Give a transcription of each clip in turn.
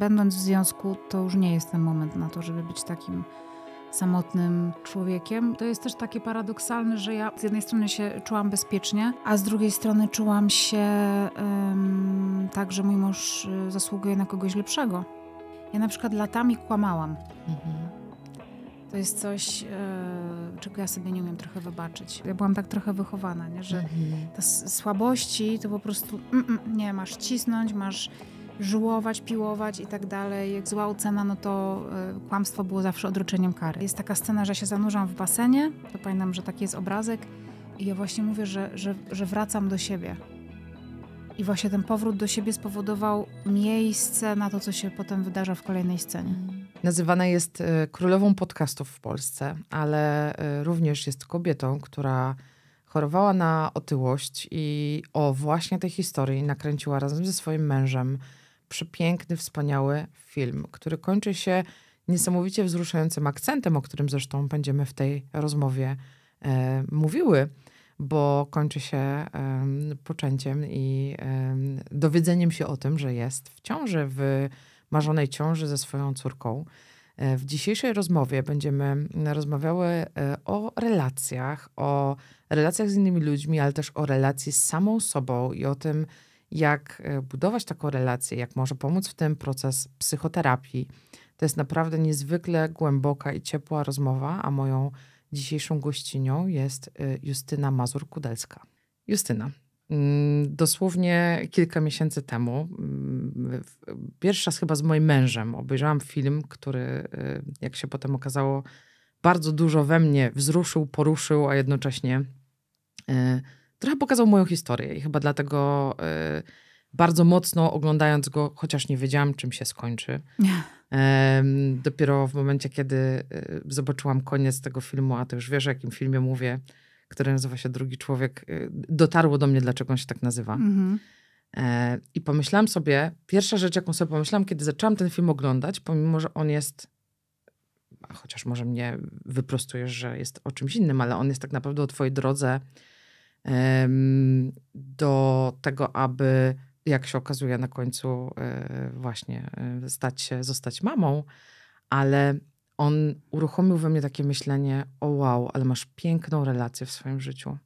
będąc w związku, to już nie jest ten moment na to, żeby być takim samotnym człowiekiem. To jest też takie paradoksalne, że ja z jednej strony się czułam bezpiecznie, a z drugiej strony czułam się um, tak, że mój mąż y, zasługuje na kogoś lepszego. Ja na przykład latami kłamałam. Mhm. To jest coś, e, czego ja sobie nie umiem trochę wybaczyć. Ja byłam tak trochę wychowana, nie? że mhm. te słabości to po prostu mm, mm, nie, masz cisnąć, masz żułować, piłować i tak dalej. Jak zła ocena, no to y, kłamstwo było zawsze odroczeniem kary. Jest taka scena, że się zanurzam w basenie, to pamiętam, że taki jest obrazek i ja właśnie mówię, że, że, że wracam do siebie. I właśnie ten powrót do siebie spowodował miejsce na to, co się potem wydarza w kolejnej scenie. Nazywana jest e, królową podcastów w Polsce, ale e, również jest kobietą, która chorowała na otyłość i o właśnie tej historii nakręciła razem ze swoim mężem przepiękny, wspaniały film, który kończy się niesamowicie wzruszającym akcentem, o którym zresztą będziemy w tej rozmowie e, mówiły, bo kończy się e, poczęciem i e, dowiedzeniem się o tym, że jest w ciąży, w marzonej ciąży ze swoją córką. E, w dzisiejszej rozmowie będziemy rozmawiały e, o relacjach, o relacjach z innymi ludźmi, ale też o relacji z samą sobą i o tym, jak e, budować taką relację, jak może pomóc w tym proces psychoterapii. To jest naprawdę niezwykle głęboka i ciepła rozmowa, a moją dzisiejszą gościnią jest e, Justyna Mazur-Kudelska. Justyna, mm, dosłownie kilka miesięcy temu, mm, pierwszy raz chyba z moim mężem, obejrzałam film, który, e, jak się potem okazało, bardzo dużo we mnie wzruszył, poruszył, a jednocześnie trochę pokazał moją historię i chyba dlatego e, bardzo mocno oglądając go, chociaż nie wiedziałam, czym się skończy. Ym, dopiero w momencie, kiedy e, zobaczyłam koniec tego filmu, a to już wiesz, o jakim filmie mówię, który nazywa się Drugi Człowiek, e, dotarło do mnie, dlaczego on się tak nazywa. Mm-hmm. I pomyślałam sobie, pierwsza rzecz, jaką sobie pomyślałam, kiedy zaczęłam ten film oglądać, pomimo, że on jest, chociaż może mnie wyprostujesz, że jest o czymś innym, ale on jest tak naprawdę o twojej drodze do tego, aby, jak się okazuje, na końcu e, właśnie e, stać się, zostać mamą, ale on uruchomił we mnie takie myślenie: o wow, ale masz piękną relację w swoim życiu.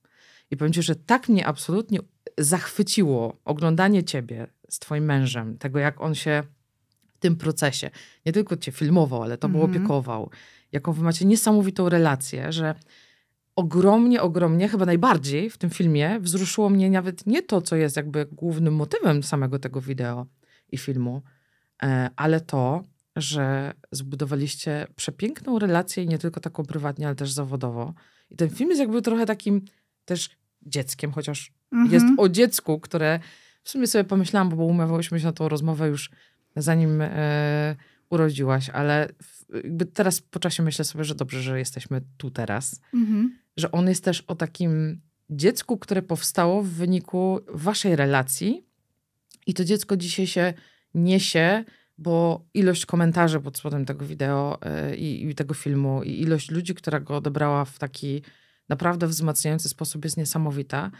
I powiem ci, że tak mnie absolutnie zachwyciło oglądanie ciebie z twoim mężem, tego jak on się w tym procesie, nie tylko cię filmował, ale to mm -hmm. było opiekował, jaką wy macie niesamowitą relację, że ogromnie, ogromnie, chyba najbardziej w tym filmie wzruszyło mnie nawet nie to, co jest jakby głównym motywem samego tego wideo i filmu, e, ale to, że zbudowaliście przepiękną relację i nie tylko taką prywatnie, ale też zawodowo. I ten film jest jakby trochę takim też dzieckiem, chociaż mhm. jest o dziecku, które w sumie sobie pomyślałam, bo umawiałyśmy się na tą rozmowę już zanim e, urodziłaś, ale w, teraz po czasie myślę sobie, że dobrze, że jesteśmy tu teraz. Mhm że on jest też o takim dziecku, które powstało w wyniku waszej relacji i to dziecko dzisiaj się niesie, bo ilość komentarzy pod spodem tego wideo e, i, i tego filmu i ilość ludzi, która go odebrała w taki naprawdę wzmacniający sposób jest niesamowita.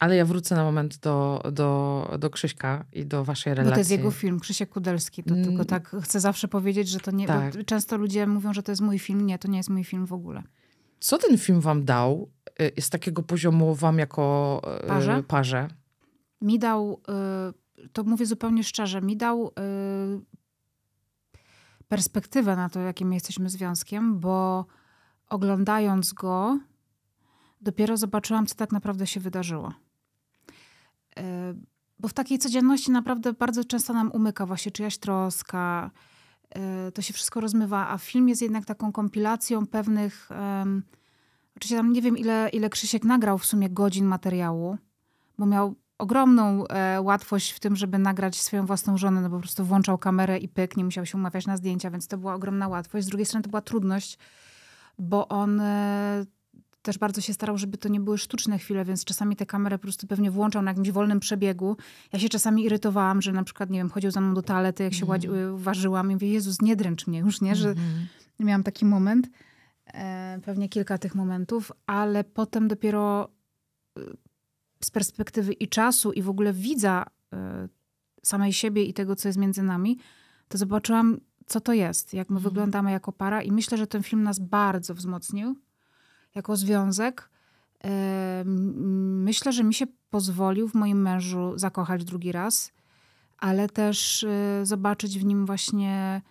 Ale ja wrócę na moment do, do, do Krzyśka i do waszej relacji. Bo to jest jego film, Krzysiek Kudelski. To mm. tylko tak chcę zawsze powiedzieć, że to nie... Tak. Często ludzie mówią, że to jest mój film. Nie, to nie jest mój film w ogóle. Co ten film wam dał y, z takiego poziomu wam jako y, parze? parze? Mi dał, y, to mówię zupełnie szczerze, mi dał perspektywę na to, jakim jesteśmy związkiem, bo oglądając go, dopiero zobaczyłam, co tak naprawdę się wydarzyło. Bo w takiej codzienności naprawdę bardzo często nam umyka właśnie czyjaś troska, to się wszystko rozmywa, a film jest jednak taką kompilacją pewnych um, Oczywiście tam nie wiem, ile, ile Krzysiek nagrał w sumie godzin materiału, bo miał ogromną e, łatwość w tym, żeby nagrać swoją własną żonę, no po prostu włączał kamerę i pyk, nie musiał się umawiać na zdjęcia, więc to była ogromna łatwość. Z drugiej strony to była trudność, bo on e, też bardzo się starał, żeby to nie były sztuczne chwile, więc czasami te kamerę po prostu pewnie włączał na jakimś wolnym przebiegu. Ja się czasami irytowałam, że na przykład, nie wiem, chodził za mną do toalety, jak się mm. ważyłam i mówię, Jezus, nie dręcz mnie już, nie? Że mm -hmm. miałam taki moment. E, pewnie kilka tych momentów, ale potem dopiero e, z perspektywy i czasu, i w ogóle widza e, samej siebie i tego, co jest między nami, to zobaczyłam, co to jest, jak my mhm. wyglądamy jako para, i myślę, że ten film nas bardzo wzmocnił jako związek. Myślę, że mi się pozwolił w moim mężu zakochać drugi raz, ale też zobaczyć w nim właśnie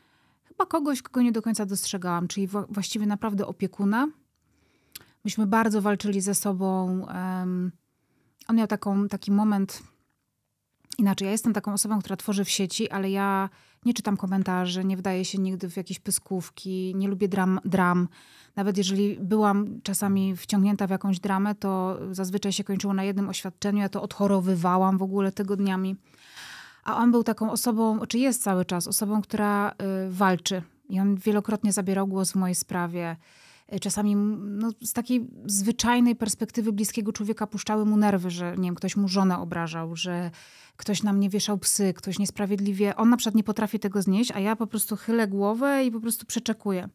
chyba kogoś, kogo nie do końca dostrzegałam, czyli właściwie naprawdę opiekuna. Myśmy bardzo walczyli ze sobą. Um, on miał taką, taki moment. Inaczej, ja jestem taką osobą, która tworzy w sieci, ale ja nie czytam komentarzy, nie wdaję się nigdy w jakieś pyskówki, nie lubię dram. dram. Nawet jeżeli byłam czasami wciągnięta w jakąś dramę, to zazwyczaj się kończyło na jednym oświadczeniu. Ja to odchorowywałam w ogóle tygodniami a on był taką osobą, czy jest cały czas osobą, która y, walczy. I on wielokrotnie zabierał głos w mojej sprawie. Y, czasami no, z takiej zwyczajnej perspektywy bliskiego człowieka puszczały mu nerwy, że nie wiem, ktoś mu żonę obrażał, że ktoś na mnie wieszał psy, ktoś niesprawiedliwie. On na przykład nie potrafi tego znieść, a ja po prostu chylę głowę i po prostu przeczekuję.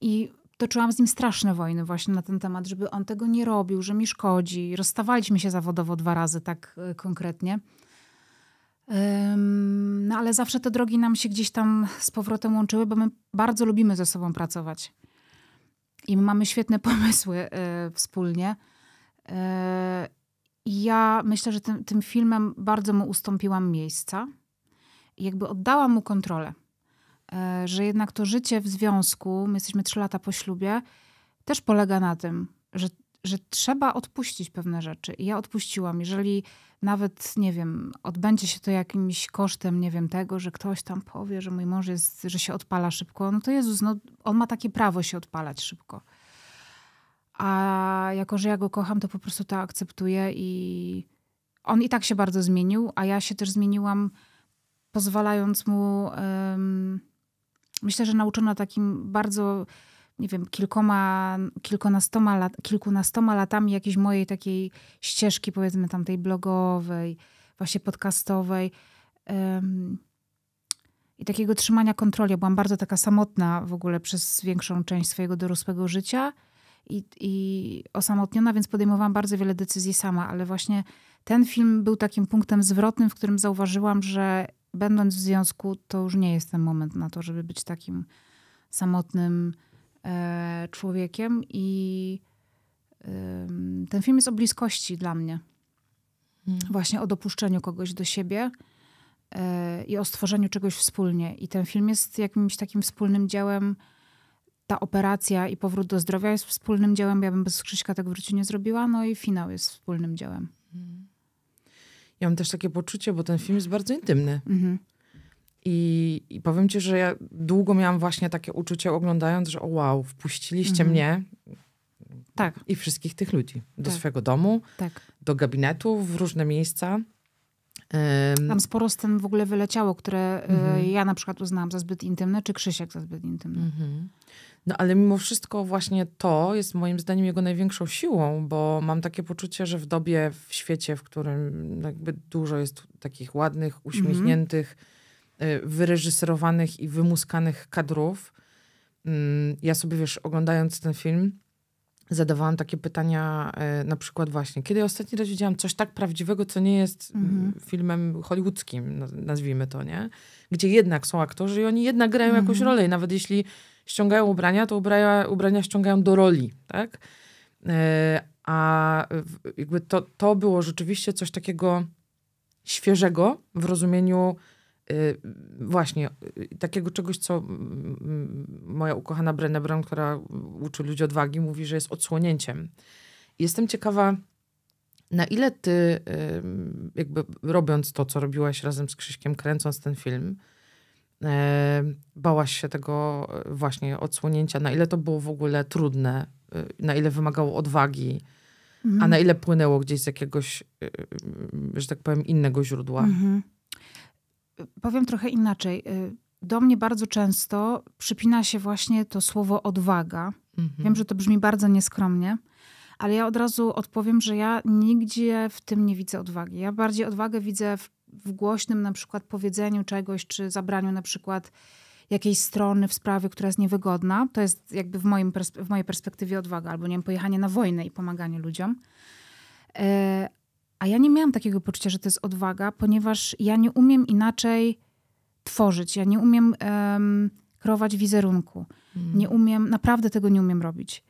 I toczyłam z nim straszne wojny właśnie na ten temat, żeby on tego nie robił, że mi szkodzi. Rozstawaliśmy się zawodowo dwa razy tak y, konkretnie. No ale zawsze te drogi nam się gdzieś tam z powrotem łączyły, bo my bardzo lubimy ze sobą pracować. I my mamy świetne pomysły e, wspólnie. E, I ja myślę, że tym, tym filmem bardzo mu ustąpiłam miejsca. Jakby oddałam mu kontrolę. E, że jednak to życie w związku, my jesteśmy trzy lata po ślubie, też polega na tym, że że trzeba odpuścić pewne rzeczy. I ja odpuściłam. Jeżeli nawet, nie wiem, odbędzie się to jakimś kosztem, nie wiem, tego, że ktoś tam powie, że mój mąż jest, że się odpala szybko, no to Jezus, no, on ma takie prawo się odpalać szybko. A jako, że ja go kocham, to po prostu to akceptuję i on i tak się bardzo zmienił, a ja się też zmieniłam, pozwalając mu. Um, myślę, że nauczona takim bardzo nie wiem, kilkoma, kilkunastoma, lat, kilkunastoma latami jakiejś mojej takiej ścieżki, powiedzmy tam tej blogowej, właśnie podcastowej i takiego trzymania kontroli. Byłam bardzo taka samotna w ogóle przez większą część swojego dorosłego życia i, i osamotniona, więc podejmowałam bardzo wiele decyzji sama, ale właśnie ten film był takim punktem zwrotnym, w którym zauważyłam, że będąc w związku, to już nie jest ten moment na to, żeby być takim samotnym, E, człowiekiem i ten film jest o bliskości dla mnie. Mhm. Właśnie o dopuszczeniu kogoś do siebie e, i o stworzeniu czegoś wspólnie. I ten film jest jakimś takim wspólnym dziełem. Ta operacja i powrót do zdrowia jest wspólnym dziełem. Ja bym bez Krzyśka tak w nie zrobiła. No i finał jest wspólnym dziełem. Mhm. Ja mam też takie poczucie, bo ten film jest bardzo intymny. Mhm. I, I, powiem ci, że ja długo miałam właśnie takie uczucie oglądając, że o wow, wpuściliście mhm. mnie tak. i wszystkich tych ludzi do tak. swojego domu, tak. do gabinetu, w różne miejsca. Tam sporo tym w ogóle wyleciało, które e, mhm. ja na przykład uznałam za zbyt intymne, czy Krzysiek za zbyt intymne. Mhm. No ale mimo wszystko właśnie to jest moim zdaniem jego największą siłą, bo mam takie poczucie, że w dobie, w świecie, w którym jakby dużo jest takich ładnych, mhm. uśmiechniętych, Y, wyreżyserowanych i wymuskanych kadrów. Mm, ja sobie, wiesz, oglądając ten film, zadawałam takie pytania, y, na przykład właśnie, kiedy ostatni raz widziałam coś tak prawdziwego, co nie jest mm, mhm. filmem hollywoodzkim, no, nazwijmy to, nie? Gdzie jednak są aktorzy i oni jednak grają mhm. jakąś rolę i nawet jeśli ściągają ubrania, to ubrania, ubrania ściągają do roli, tak? Y, a jakby to, to było rzeczywiście coś takiego świeżego w rozumieniu Y, właśnie y, takiego czegoś, co moja ukochana Brené Brown, która uczy ludzi odwagi, mówi, że jest odsłonięciem. Jestem ciekawa, na ile ty, y, jakby robiąc to, co robiłaś razem z Krzyśkiem, kręcąc ten film, bałaś się tego właśnie odsłonięcia, na ile to było w ogóle trudne, na ile wymagało odwagi, mhm. a na ile płynęło gdzieś z jakiegoś, że tak powiem, innego źródła. Mhm powiem trochę inaczej. Y, do mnie bardzo często przypina się właśnie to słowo odwaga. Mhm. Wiem, że to brzmi bardzo nieskromnie, ale ja od razu odpowiem, że ja nigdzie w tym nie widzę odwagi. Ja bardziej odwagę widzę w, w głośnym na przykład powiedzeniu czegoś, czy zabraniu na przykład jakiejś strony w sprawie, która jest niewygodna. To jest jakby w, moim, w mojej perspektywie odwaga, albo nie wiem, pojechanie na wojnę i pomaganie ludziom. Y, a ja nie miałam takiego poczucia, że to jest odwaga, ponieważ ja nie umiem inaczej tworzyć. Ja nie umiem um, kreować wizerunku. Mm. Nie umiem, naprawdę tego nie umiem robić.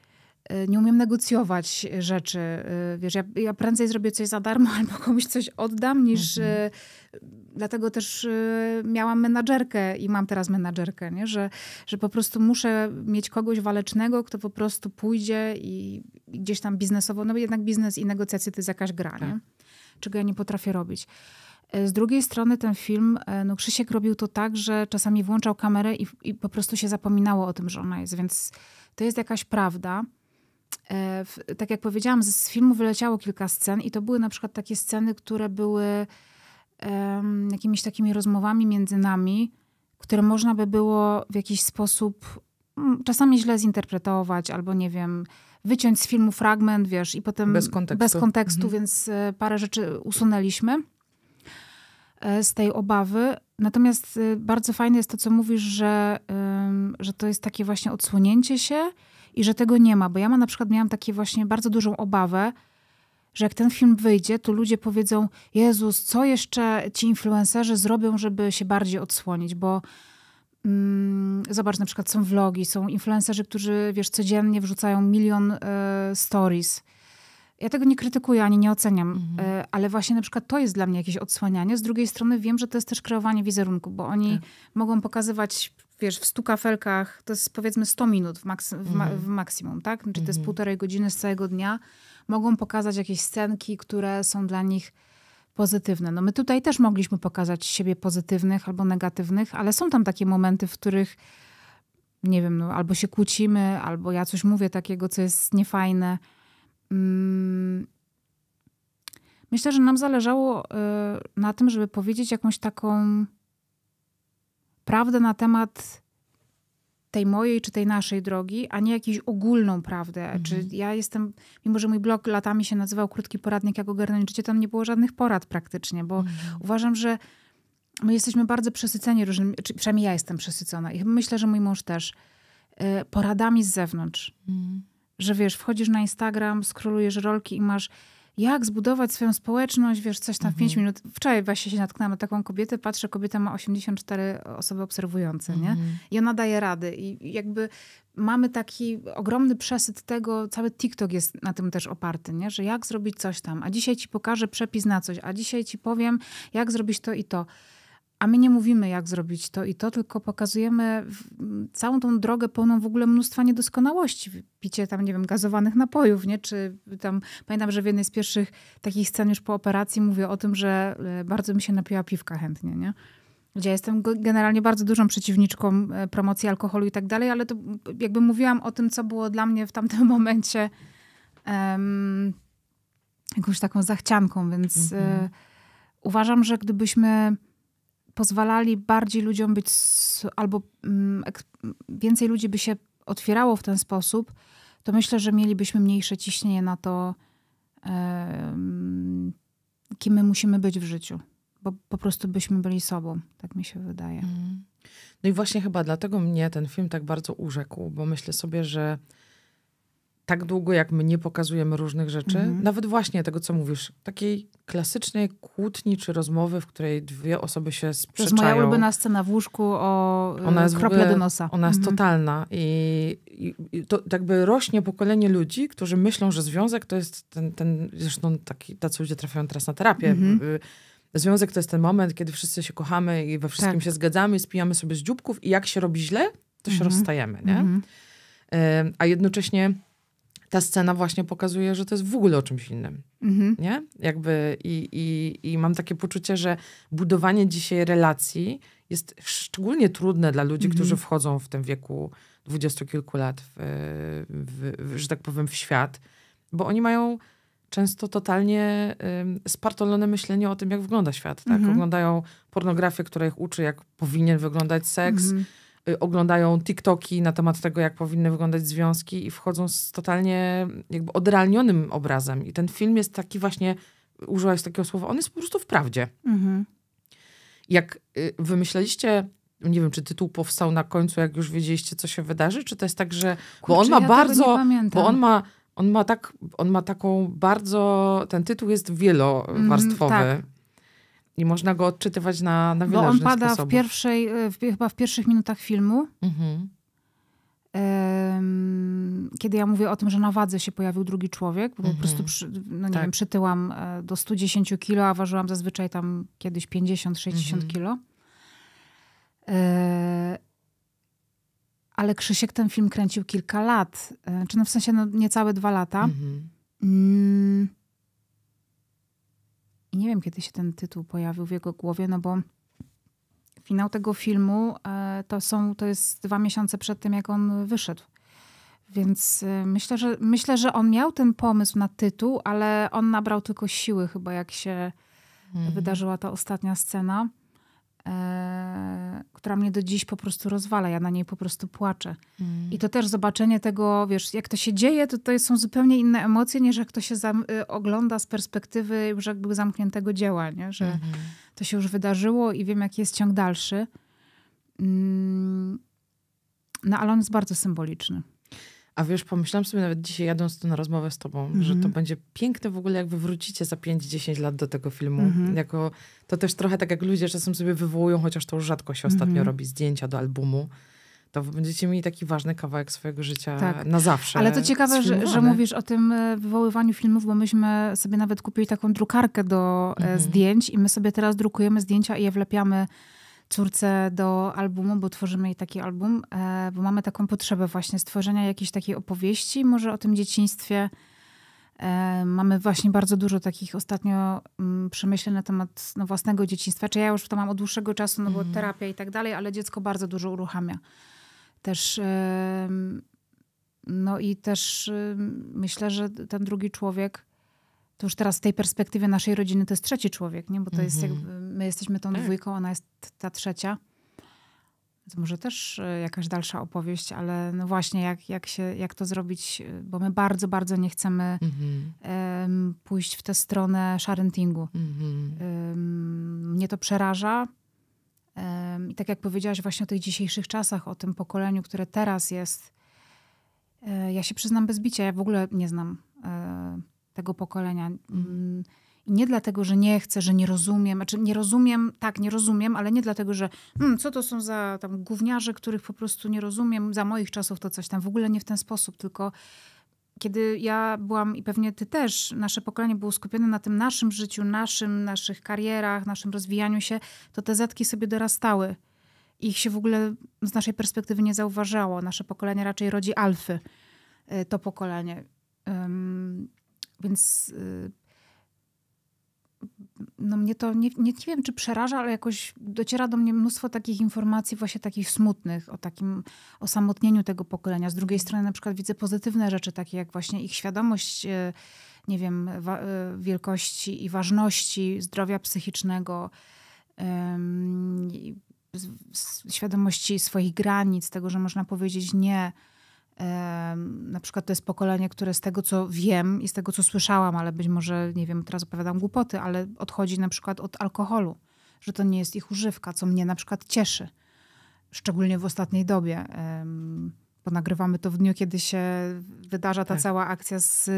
E, nie umiem negocjować rzeczy. E, wiesz, ja, ja prędzej zrobię coś za darmo albo komuś coś oddam, niż. Mhm. E, dlatego też miałam menadżerkę i mam teraz menadżerkę, nie? Że, że po prostu muszę mieć kogoś walecznego, kto po prostu pójdzie i, gdzieś tam biznesowo, no bo jednak biznes i negocjacje to jest jakaś gra, tak. nie? czego ja nie potrafię robić. E, z drugiej strony ten film, e, no Krzysiek robił to tak, że czasami włączał kamerę i, i po prostu się zapominało o tym, że ona jest, więc to jest jakaś prawda. E, w, tak jak powiedziałam, z, z filmu wyleciało kilka scen i to były na przykład takie sceny, które były um, jakimiś takimi rozmowami między nami, które można by było w jakiś sposób mm, czasami źle zinterpretować albo nie wiem wyciąć z filmu fragment, wiesz, i potem bez kontekstu, bez kontekstu mhm. więc e, parę rzeczy usunęliśmy e, z tej obawy. Natomiast e, bardzo fajne jest to, co mówisz, że, że to jest takie właśnie odsłonięcie się i że tego nie ma. Bo ja ma, na przykład miałam takie właśnie bardzo dużą obawę, że jak ten film wyjdzie, to ludzie powiedzą: Jezus, co jeszcze ci influencerzy zrobią, żeby się bardziej odsłonić? Bo Mm, zobacz, na przykład są vlogi, są influencerzy, którzy, wiesz, codziennie wrzucają milion e, stories. Ja tego nie krytykuję ani nie oceniam, mhm. E, ale właśnie na przykład to jest dla mnie jakieś odsłanianie. Z drugiej strony wiem, że to jest też kreowanie wizerunku, bo oni tak. mogą pokazywać, wiesz, w stu kafelkach, to jest powiedzmy 100 minut w, mhm. w, ma mhm. w maksimum, tak? Czyli mhm. to jest mhm. półtorej godziny z całego dnia. Mogą pokazać jakieś scenki, które są dla nich pozytywne. No my tutaj też mogliśmy pokazać siebie pozytywnych albo negatywnych, ale są tam takie momenty, w których nie wiem, no, albo się kłócimy, albo ja coś mówię takiego, co jest niefajne. Mm. Myślę, że nam zależało y, na tym, żeby powiedzieć jakąś taką prawdę na temat tej mojej czy tej naszej drogi, a nie jakąś ogólną prawdę. Mhm. Czy ja jestem, mimo że mój blog latami się nazywał Krótki Poradnik, jak ogarnąć życie, tam nie było żadnych porad praktycznie, bo mhm. uważam, że my jesteśmy bardzo przesyceni różnymi, czy przynajmniej ja jestem przesycona i myślę, że mój mąż też, e, poradami z zewnątrz. Mhm. Że wiesz, wchodzisz na Instagram, skrolujesz rolki i masz jak zbudować swoją społeczność, wiesz, coś tam w 5 mhm. minut. Wczoraj właśnie się natknęłam na taką kobietę, patrzę, kobieta ma 84 osoby obserwujące, mhm. nie? I ona daje rady. I jakby mamy taki ogromny przesyt tego, cały TikTok jest na tym też oparty, nie? Że jak zrobić coś tam, a dzisiaj ci pokażę przepis na coś, a dzisiaj ci powiem, jak zrobić to i to. A my nie mówimy, jak zrobić to i to, tylko pokazujemy całą tą drogę pełną w ogóle mnóstwa niedoskonałości. Picie tam, nie wiem, gazowanych napojów, nie? Czy tam, pamiętam, że w jednej z pierwszych takich scen już po operacji mówię o tym, że e, bardzo mi się napiła piwka chętnie, nie? Gdzie ja jestem generalnie bardzo dużą przeciwniczką e, promocji alkoholu i tak dalej, ale to jakby mówiłam o tym, co było dla mnie w tamtym momencie um, jakąś taką zachcianką, więc mm -hmm. y, uważam, że gdybyśmy pozwalali bardziej ludziom być, albo mm, więcej ludzi by się otwierało w ten sposób, to myślę, że mielibyśmy mniejsze ciśnienie na to, kim my musimy być w życiu. Bo po prostu byśmy byli sobą, tak mi się wydaje. Mm. No i właśnie chyba dlatego mnie ten film tak bardzo urzekł, bo myślę sobie, że tak długo, jak my nie pokazujemy różnych rzeczy, mhm. nawet właśnie tego, co mówisz, takiej klasycznej kłótni czy rozmowy, w której dwie osoby się sprzeczają. To jest moja ulubiona scena w łóżku o e, ona jest krople do nosa. Ona jest mhm. totalna i, i, i, to jakby rośnie pokolenie ludzi, którzy myślą, że związek to jest ten, ten zresztą taki, tacy ludzie trafiają teraz na terapię, mhm. Związek to jest ten moment, kiedy wszyscy się kochamy i we wszystkim tak. się zgadzamy, spijamy sobie z dzióbków i jak się robi źle, to się rozstajemy, nie? E, a jednocześnie ta scena właśnie pokazuje, że to jest w ogóle o czymś innym. Mhm. Nie? Jakby i, i, i mam takie poczucie, że budowanie dzisiaj relacji jest szczególnie trudne dla ludzi, mhm. którzy wchodzą w tym wieku dwudziestu kilku lat, w, w, w, że tak powiem, w świat, bo oni mają często totalnie spartolone myślenie o tym, jak wygląda świat. Tak? Mhm. Oglądają pornografię, która ich uczy, jak powinien wyglądać seks. Mhm. Y, oglądają TikToki na temat tego, jak powinny wyglądać związki i wchodzą z totalnie jakby odrealnionym obrazem. I ten film jest taki właśnie, użyłaś takiego słowa, on jest po prostu w prawdzie. Mhm. Jak y, wymyśleliście nie wiem, czy tytuł powstał na końcu, jak już wiedzieliście, co się wydarzy, czy to jest tak, że. Kurczę, bo on ma ja bardzo. Bo on ma, on ma tak, on ma taką bardzo. Ten tytuł jest wielowarstwowy. Mm, tak. I można go odczytywać na, na wiele Bo on pada w pierwszej, e, w, chyba w pierwszych minutach filmu. Mhm. kiedy ja mówię o tym, że na wadze się pojawił drugi człowiek, bo mhm. po prostu przy, no nie tak. wiem, przytyłam e, do 110 kilo, a ważyłam zazwyczaj tam kiedyś 50-60 mhm. kilo. E, ale Krzysiek ten film kręcił kilka lat, czy no w sensie no niecałe dwa lata. Mhm. Mm. I nie wiem, kiedy się ten tytuł pojawił w jego głowie, no bo finał tego filmu e, to, są, to jest dwa miesiące przed tym, jak on wyszedł. Więc e, myślę że, myślę, że on miał ten pomysł na tytuł, ale on nabrał tylko siły chyba, jak się mhm. wydarzyła ta ostatnia scena. E, która mnie do dziś po prostu rozwala. Ja na niej po prostu płaczę. Mm. I to też zobaczenie tego, wiesz, jak to się dzieje, to, to są zupełnie inne emocje, niż jak to się y, ogląda z perspektywy już jakby zamkniętego dzieła, nie? że mm -hmm. to się już wydarzyło i wiem, jaki jest ciąg dalszy. Mm. No ale on jest bardzo symboliczny. A wiesz, pomyślałam sobie nawet dzisiaj jadąc tu na rozmowę z tobą, mm -hmm. że to mhm. będzie piękne w ogóle, jak wy wrócicie za 5-10 lat do tego filmu. Mm -hmm. Jako, to też trochę tak jak ludzie czasem sobie wywołują, chociaż to już rzadko się ostatnio mm -hmm. robi, zdjęcia do albumu. To będziecie mieli taki ważny kawałek swojego życia tak. na zawsze. Ale to ciekawe, że, że, mówisz o tym e, wywoływaniu filmów, bo myśmy sobie nawet kupili taką drukarkę do e, mhm. zdjęć i my sobie teraz drukujemy zdjęcia i je wlepiamy córce do albumu, bo tworzymy jej taki album, e, bo mamy taką potrzebę właśnie stworzenia jakiejś takiej opowieści, może o tym dzieciństwie. E, mamy właśnie bardzo dużo takich ostatnio mm, przemyśleń na temat no, własnego dzieciństwa. Czy ja już to mam od dłuższego czasu, no bo mm. terapia i tak dalej, ale dziecko bardzo dużo uruchamia. Też no i też myślę, że ten drugi człowiek to już teraz z tej perspektywy naszej rodziny to jest trzeci człowiek, nie? Bo to jest mhm. jakby, my jesteśmy tą tak. dwójką, ona jest ta trzecia. To może też e, jakaś dalsza opowieść, ale no właśnie, jak, jak, się, jak to zrobić, e, bo my bardzo, bardzo nie chcemy um, pójść w tę stronę sharentingu. Mm um, mnie to przeraża. Um, I tak jak powiedziałaś właśnie o tych dzisiejszych czasach, o tym pokoleniu, które teraz jest, e, ja się przyznam bez bicia, ja w ogóle nie znam tego pokolenia. Mm. Mhm. Nie dlatego, że nie chcę, że nie rozumiem, znaczy nie rozumiem, tak, nie rozumiem, ale nie dlatego, że hmm, co to są za tam gówniarze, których po prostu nie rozumiem, za moich czasów to coś tam, w ogóle nie w ten sposób, tylko kiedy ja byłam i pewnie ty też, nasze pokolenie było skupione na tym naszym życiu, naszym, naszych karierach, naszym rozwijaniu się, to te zetki sobie dorastały. Ich się w ogóle z naszej perspektywy nie zauważało. Nasze pokolenie raczej rodzi alfy, y, to pokolenie. Um, więc y, no mnie to, nie, nie, wiem czy przeraża, ale jakoś dociera do mnie mnóstwo takich informacji właśnie takich smutnych, o takim osamotnieniu tego pokolenia. Z drugiej strony na przykład widzę pozytywne rzeczy, takie jak właśnie ich świadomość, y, nie wiem, y, wielkości i ważności zdrowia psychicznego, świadomości swoich granic, tego, że można powiedzieć nie, na przykład to jest pokolenie, które z tego co wiem i z tego co słyszałam, ale być może, nie wiem, teraz opowiadam głupoty, ale odchodzi na przykład od alkoholu, że to nie jest ich używka, co mnie na przykład cieszy. Szczególnie w ostatniej dobie, bo nagrywamy to w dniu, kiedy się wydarza ta tak. cała akcja z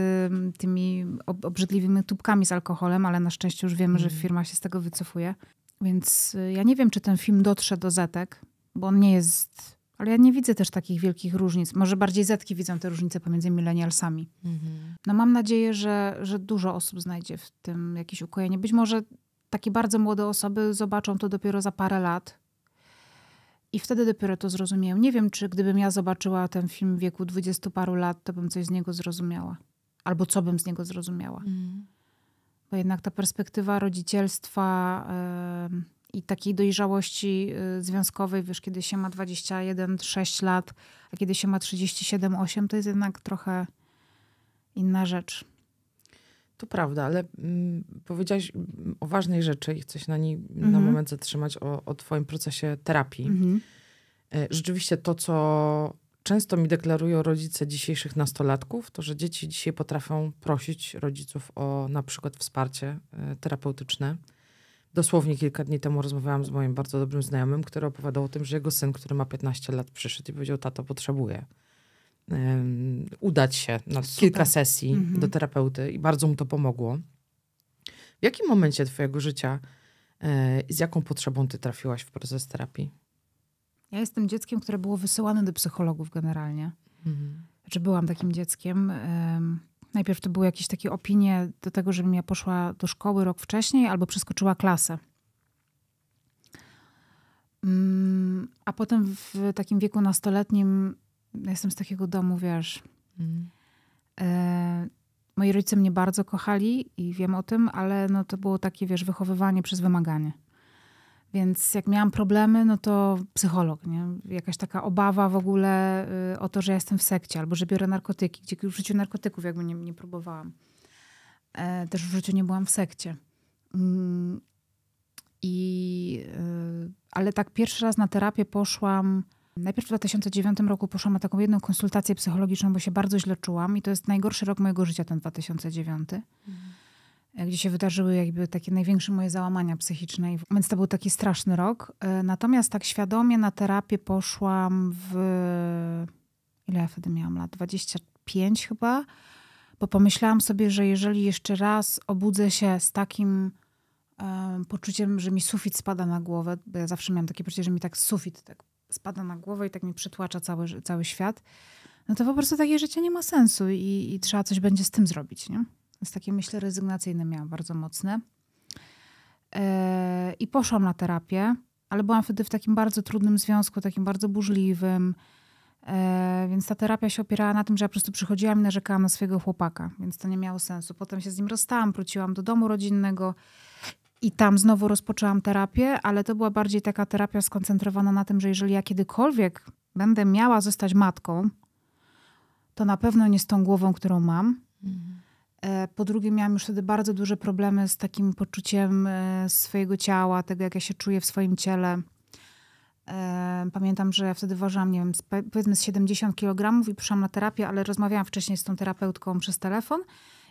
tymi obrzydliwymi tubkami z alkoholem, ale na szczęście już wiemy, mm. że firma się z tego wycofuje. Więc y, ja nie wiem, czy ten film dotrze do Zetek, bo on nie jest ale ja nie widzę też takich wielkich różnic. Może bardziej zetki widzą te różnice pomiędzy millennialsami. Mhm. No mam nadzieję, że, że dużo osób znajdzie w tym jakieś ukojenie. Być może takie bardzo młode osoby zobaczą to dopiero za parę lat. I wtedy dopiero to zrozumieją. Nie wiem, czy gdybym ja zobaczyła ten film w wieku dwudziestu paru lat, to bym coś z niego zrozumiała. Albo co bym z niego zrozumiała. Mhm. Bo jednak ta perspektywa rodzicielstwa... Yy i takiej dojrzałości y, związkowej, wiesz, kiedy się ma 21, 6 lat, a kiedy się ma 37, 8, to jest jednak trochę inna rzecz. To prawda, ale mm, powiedziałaś mm, o ważnej rzeczy i chcę się na niej na mhm. moment zatrzymać, o, o twoim procesie terapii. Mhm. E, rzeczywiście to, co często mi deklarują rodzice dzisiejszych nastolatków, to że dzieci dzisiaj potrafią prosić rodziców o na przykład wsparcie e, terapeutyczne Dosłownie kilka dni temu rozmawiałam z moim bardzo dobrym znajomym, który opowiadał o tym, że jego syn, który ma 15 lat, przyszedł i powiedział: Tato, potrzebuje um, udać się na Super. kilka sesji mhm. do terapeuty i bardzo mu to pomogło. W jakim momencie Twojego życia e, z jaką potrzebą Ty trafiłaś w proces terapii? Ja jestem dzieckiem, które było wysyłane do psychologów generalnie. Czy mhm. Znaczy, byłam takim dzieckiem. Y Najpierw to były jakieś takie opinie do tego, żebym ja poszła do szkoły rok wcześniej albo przeskoczyła klasę. Mm, a potem w takim wieku nastoletnim, jestem z takiego domu, wiesz. Mm. E, moi rodzice mnie bardzo kochali i wiem o tym, ale no to było takie, wiesz, wychowywanie przez wymaganie. Więc jak miałam problemy, no to psycholog, nie? Jakaś taka obawa w ogóle y, o to, że jestem w sekcie albo że biorę narkotyki, gdzie już w życiu narkotyków jakby nie, nie próbowałam. E, też w życiu nie byłam w sekcie. Mm, I, y, ale tak pierwszy raz na terapię poszłam. Najpierw w 2009 roku poszłam na taką jedną konsultację psychologiczną, bo się bardzo źle czułam i to jest najgorszy rok mojego życia, ten 2009. Mhm gdzie się wydarzyły jakby takie największe moje załamania psychiczne. Więc to był taki straszny rok. E, natomiast tak świadomie na terapię poszłam w... Ile ja wtedy miałam lat? 25 chyba? Bo pomyślałam sobie, że jeżeli jeszcze raz obudzę się z takim um, poczuciem, że mi sufit spada na głowę, bo ja zawsze miałam takie poczucie, że mi tak sufit tak spada na głowę i tak mi przytłacza cały, cały świat, no to po prostu takie życie nie ma sensu i, i trzeba coś będzie z tym zrobić, nie? takie, myśli rezygnacyjne miałam bardzo mocne. E, I poszłam na terapię, ale byłam wtedy w takim bardzo trudnym związku, takim bardzo burzliwym. E, więc ta terapia się opierała na tym, że ja po prostu przychodziłam i narzekałam na swojego chłopaka, więc to nie miało sensu. Potem się z nim rozstałam, wróciłam do domu rodzinnego i tam znowu rozpoczęłam terapię, ale to była bardziej taka terapia skoncentrowana na tym, że jeżeli ja kiedykolwiek będę miała zostać matką, to na pewno nie z tą głową, którą mam. Mhm. E, po drugie, miałam już wtedy bardzo duże problemy z takim poczuciem e, swojego ciała, tego jak ja się czuję w swoim ciele. E, pamiętam, że wtedy ważyłam, nie wiem, powiedzmy z 70 kg i poszłam na terapię, ale rozmawiałam wcześniej z tą terapeutką przez telefon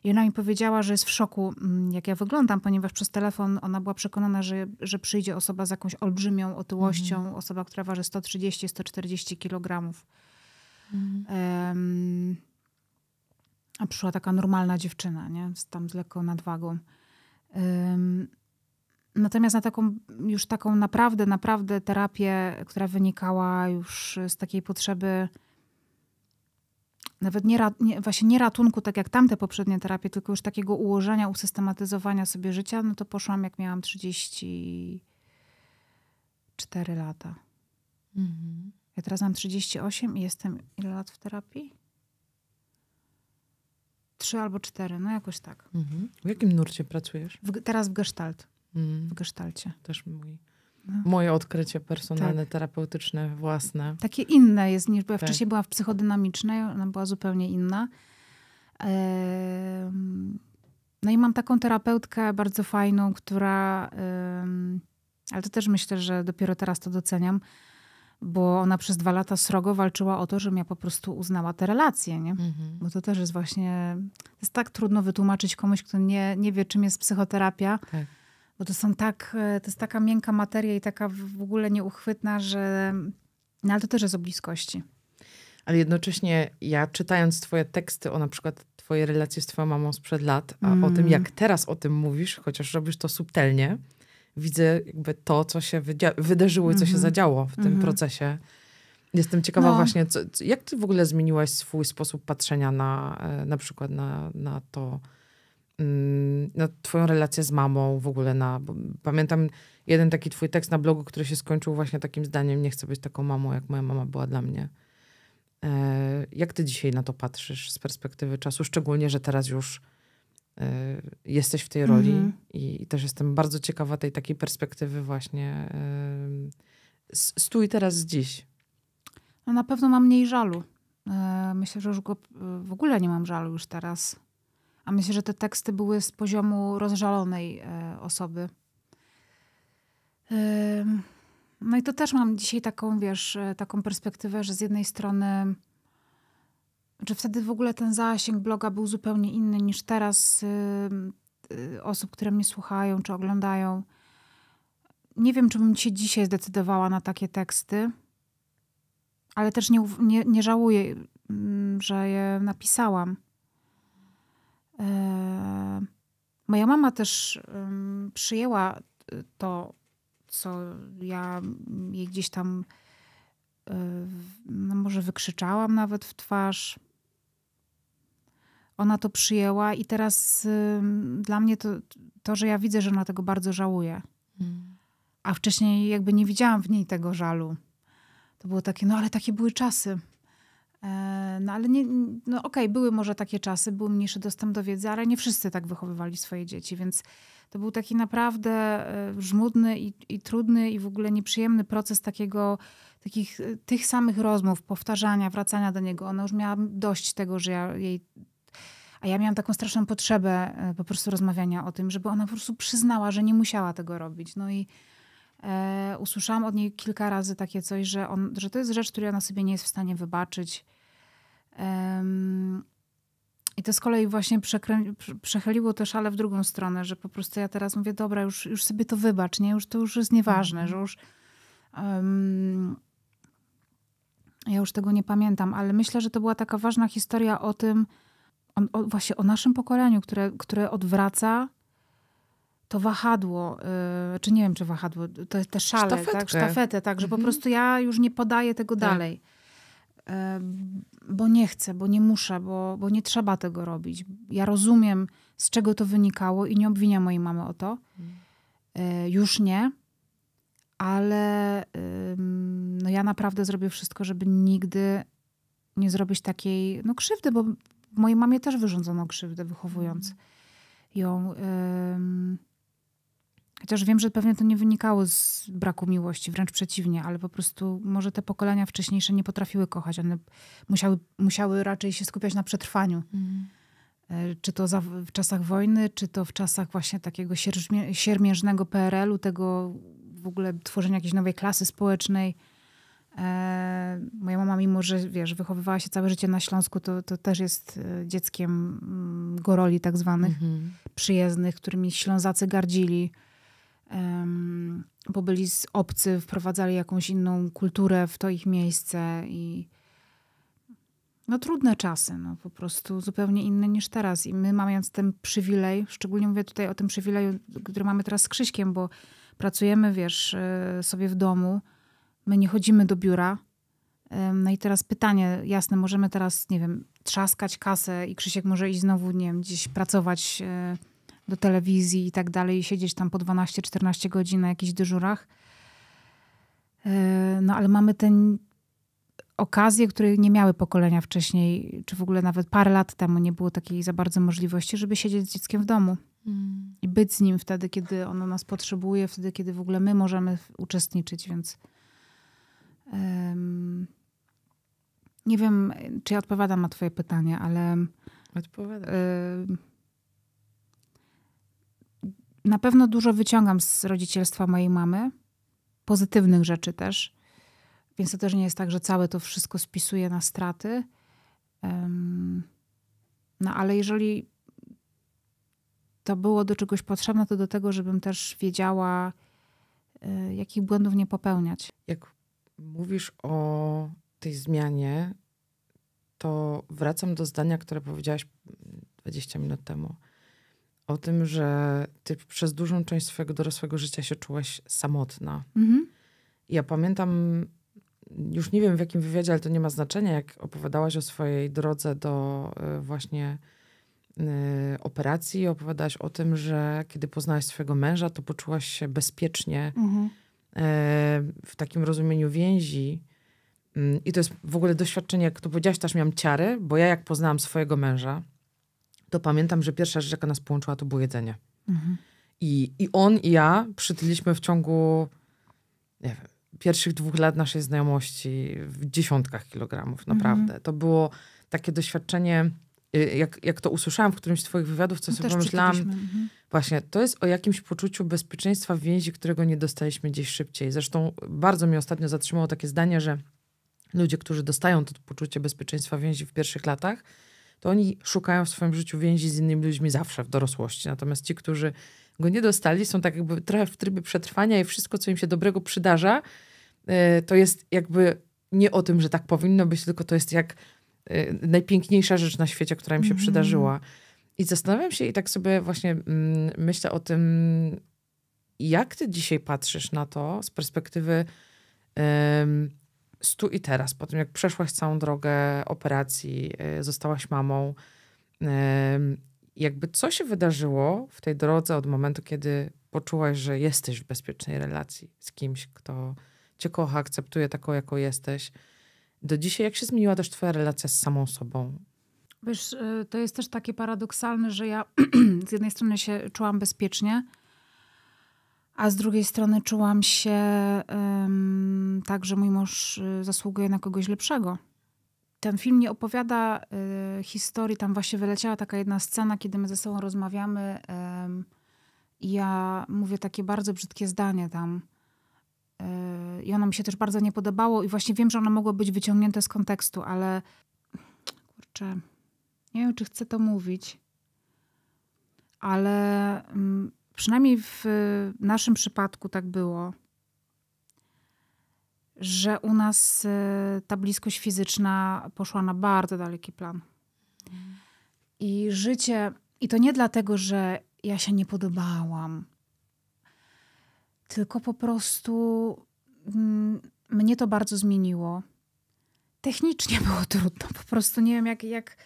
i ona mi powiedziała, że jest w szoku, mm, jak ja wyglądam, ponieważ przez telefon ona była przekonana, że, że przyjdzie osoba z jakąś olbrzymią otyłością, mhm. osoba, która waży 130-140 kg. Mhm. Um, a przyszła taka normalna dziewczyna, nie? Tam z lekką nadwagą. Um, natomiast na taką, już taką naprawdę, naprawdę terapię, która wynikała już z takiej potrzeby nawet nie, nie, właśnie nie ratunku, tak jak tamte poprzednie terapie, tylko już takiego ułożenia, usystematyzowania sobie życia, no to poszłam, jak miałam 34 lata. Mhm. Ja teraz mam 38 i jestem ile lat w terapii? trzy albo cztery, no jakoś tak. Mhm. W jakim nurcie pracujesz? W, teraz w gestalt. Mhm. W gestalcie. Też mój no. Moje odkrycie personalne, tak. terapeutyczne, własne. Takie inne jest niż, bo ja tak. wcześniej była w psychodynamicznej, ona była zupełnie inna. No i mam taką terapeutkę bardzo fajną, która, ale to też myślę, że dopiero teraz to doceniam, bo ona przez dwa lata srogo walczyła o to, żebym ja po prostu uznała te relacje, nie? Mhm. Bo to też jest właśnie, jest tak trudno wytłumaczyć komuś, kto nie, nie wie, czym jest psychoterapia, tak. bo to są tak, e, to jest taka miękka materia i taka w ogóle nieuchwytna, że, no ale to też jest o bliskości. Ale jednocześnie ja czytając twoje teksty o na przykład twoje relacje z twoją mamą sprzed lat, a mm. o tym, mm. jak teraz o tym mówisz, chociaż robisz to subtelnie, widzę jakby to, co się wydarzyło i co się mhm. zadziało w tym mhm. procesie. Jestem ciekawa no. właśnie, co, jak ty w ogóle zmieniłaś swój sposób patrzenia na e, na przykład na, na to, mm, na twoją relację z mamą w ogóle na... Pamiętam jeden taki twój tekst na blogu, który się skończył właśnie takim zdaniem, nie chcę być taką mamą, jak moja mama była dla mnie. E, jak ty dzisiaj na to patrzysz z perspektywy czasu? Szczególnie, że teraz już Y, jesteś w tej roli mhm. i też jestem bardzo ciekawa tej takiej perspektywy właśnie. Y, stój teraz dziś. No na pewno mam mniej żalu. Y, myślę, że już go w ogóle nie mam żalu już teraz. A myślę, że te teksty były z poziomu rozżalonej osoby. No i to też mam dzisiaj taką, wiesz, taką perspektywę, że z jednej strony czy wtedy w ogóle ten zasięg bloga był zupełnie inny niż teraz y, y, osób, które mnie słuchają czy oglądają. Nie wiem, czy bym się dzisiaj zdecydowała na takie teksty, ale też nie, nie, nie żałuję, mm, że je napisałam. E, moja mama też przyjęła to, co ja jej gdzieś tam y, no może wykrzyczałam nawet w twarz ona to przyjęła i teraz y, dla mnie to, to, że ja widzę, że ona tego bardzo żałuje. Mm. A wcześniej jakby nie widziałam w niej tego żalu. To było takie, no ale takie były czasy. E, no ale nie, no okej, okay, były może takie czasy, był mniejszy dostęp do wiedzy, ale nie wszyscy tak wychowywali swoje dzieci, więc to był taki naprawdę e, żmudny i, i trudny i w ogóle nieprzyjemny proces takiego, takich e, tych samych rozmów, powtarzania, wracania do niego. Ona już miała dość tego, że ja jej a ja miałam taką straszną potrzebę e, po prostu rozmawiania o tym, żeby ona po prostu przyznała, że nie musiała tego robić. No i e, usłyszałam od niej kilka razy takie coś, że, on, że to jest rzecz, której ona sobie nie jest w stanie wybaczyć. Um, i to z kolei właśnie przekrę- przechyliło też, ale w drugą stronę, że po prostu ja teraz mówię, dobra, już, już sobie to wybacz, nie? Już to już jest nieważne, mm. że już... Um, ja już tego nie pamiętam, ale myślę, że to była taka ważna historia o tym, o, o, właśnie o naszym pokoleniu, które, które odwraca to wahadło, yy, czy nie wiem, czy wahadło, te, te szale, tak? sztafetkę. tak, sztafetę, tak, że po mhm. prostu ja już nie podaję tego tak. dalej. bo nie chcę, bo nie muszę, bo, bo nie trzeba tego robić. Ja rozumiem, z czego to wynikało i nie obwiniam mojej mamy o to. Mhm. E, już nie, ale no ja naprawdę zrobię wszystko, żeby nigdy nie zrobić takiej no, krzywdy, bo mojej mamie też wyrządzono krzywdę, wychowując mhm. ją. Chociaż wiem, że pewnie to nie wynikało z braku miłości, wręcz przeciwnie, ale po prostu może te pokolenia wcześniejsze nie potrafiły kochać. One musiały, musiały raczej się skupiać na przetrwaniu. Mm. Czy to za, w czasach wojny, czy to w czasach właśnie takiego siermierznego PRL-u, tego w ogóle tworzenia jakiejś nowej klasy społecznej. E, moja mama, mimo że wiesz, wychowywała się całe życie na Śląsku, to, to też jest e, dzieckiem mm, goroli tak zwanych, mhm. przyjezdnych, którymi Ślązacy gardzili, bo byli z obcy, wprowadzali jakąś inną kulturę w to ich miejsce i no trudne czasy, no po prostu zupełnie inne niż teraz. I my mając ten przywilej, szczególnie mówię tutaj o tym przywileju, który mamy teraz z Krzyśkiem, bo pracujemy, wiesz, e, sobie w domu – My nie chodzimy do biura. No i teraz pytanie, jasne, możemy teraz, nie wiem, trzaskać kasę i Krzysiek może iść znowu, nie wiem, gdzieś pracować e, do telewizji i tak dalej, i siedzieć tam po 12-14 godzin na jakichś dyżurach. E, no ale mamy ten okazje, której nie miały pokolenia wcześniej, czy w ogóle nawet parę lat temu nie było takiej za bardzo możliwości, żeby siedzieć z dzieckiem w domu mm. i być z nim wtedy, kiedy ono nas potrzebuje, wtedy, kiedy w ogóle my możemy uczestniczyć, więc Um, nie wiem, czy ja odpowiadam na Twoje pytanie, ale. Odpowiadam. Y, na pewno dużo wyciągam z rodzicielstwa mojej mamy, pozytywnych rzeczy też. Więc to też nie jest tak, że całe to wszystko spisuję na straty. Um, no ale jeżeli to było do czegoś potrzebne, to do tego, żebym też wiedziała, y, jakich błędów nie popełniać. Jak mówisz o tej zmianie, to wracam do zdania, które powiedziałaś 20 mm, minut temu. O tym, że ty przez dużą część swojego dorosłego życia się czułaś samotna. Mhm. Ja pamiętam, już nie wiem w jakim wywiadzie, ale to nie ma znaczenia, jak opowiadałaś o swojej drodze do e, właśnie e, operacji, opowiadałaś o tym, że kiedy poznałaś swojego męża, to poczułaś się bezpiecznie mhm. E, w takim rozumieniu więzi. Mm, I to jest w ogóle doświadczenie, jak to powiedziałaś, też miałam ciary, bo ja jak poznałam swojego męża, to pamiętam, że pierwsza rzecz, jaka nas połączyła, to było jedzenie. Mhm. I, I on i ja przytyliśmy w ciągu wiem, pierwszych dwóch lat naszej znajomości w dziesiątkach kilogramów, naprawdę. Mhm. To było takie doświadczenie Y, jak, jak to usłyszałam w którymś z twoich wywiadów, co no sobie pomyślałam, mhm. właśnie, to jest o jakimś poczuciu bezpieczeństwa w więzi, którego nie dostaliśmy gdzieś szybciej. Zresztą bardzo mi ostatnio zatrzymało takie zdanie, że ludzie, którzy dostają to poczucie bezpieczeństwa więzi w pierwszych latach, to oni szukają w swoim życiu więzi z innymi ludźmi zawsze w dorosłości. Natomiast ci, którzy go nie dostali, są tak jakby trochę w trybie przetrwania i wszystko, co im się dobrego przydarza, y, to jest jakby nie o tym, że tak powinno być, tylko to jest jak Y, najpiękniejsza rzecz na świecie, która mi się mhm. przydarzyła. I zastanawiam się i tak sobie właśnie mm, myślę o tym, jak ty dzisiaj patrzysz na to z perspektywy stu i teraz, po tym jak przeszłaś całą drogę operacji, y, zostałaś mamą. jakby co się wydarzyło w tej drodze od momentu, kiedy poczułaś, że jesteś w bezpiecznej relacji z kimś, kto cię kocha, akceptuje taką, jaką jesteś, do dzisiaj. Jak się zmieniła też twoja relacja z samą sobą? Wiesz, y, to jest też takie paradoksalne, że ja z jednej strony się czułam bezpiecznie, a z drugiej strony czułam się um, tak, że mój mąż y, zasługuje na kogoś lepszego. Ten film nie opowiada y, historii, tam właśnie wyleciała taka jedna scena, kiedy my ze sobą rozmawiamy i y, ja mówię takie bardzo brzydkie zdanie tam i ono mi się też bardzo nie podobało, i właśnie wiem, że ono mogło być wyciągnięte z kontekstu, ale kurczę, nie wiem, czy chcę to mówić, ale mm, przynajmniej w naszym przypadku tak było, że u nas y, ta bliskość fizyczna poszła na bardzo daleki plan. Mhm. I życie, i to nie dlatego, że ja się nie podobałam tylko po prostu m, mm, mnie to bardzo zmieniło. Technicznie było trudno, po prostu nie wiem, jak, jak,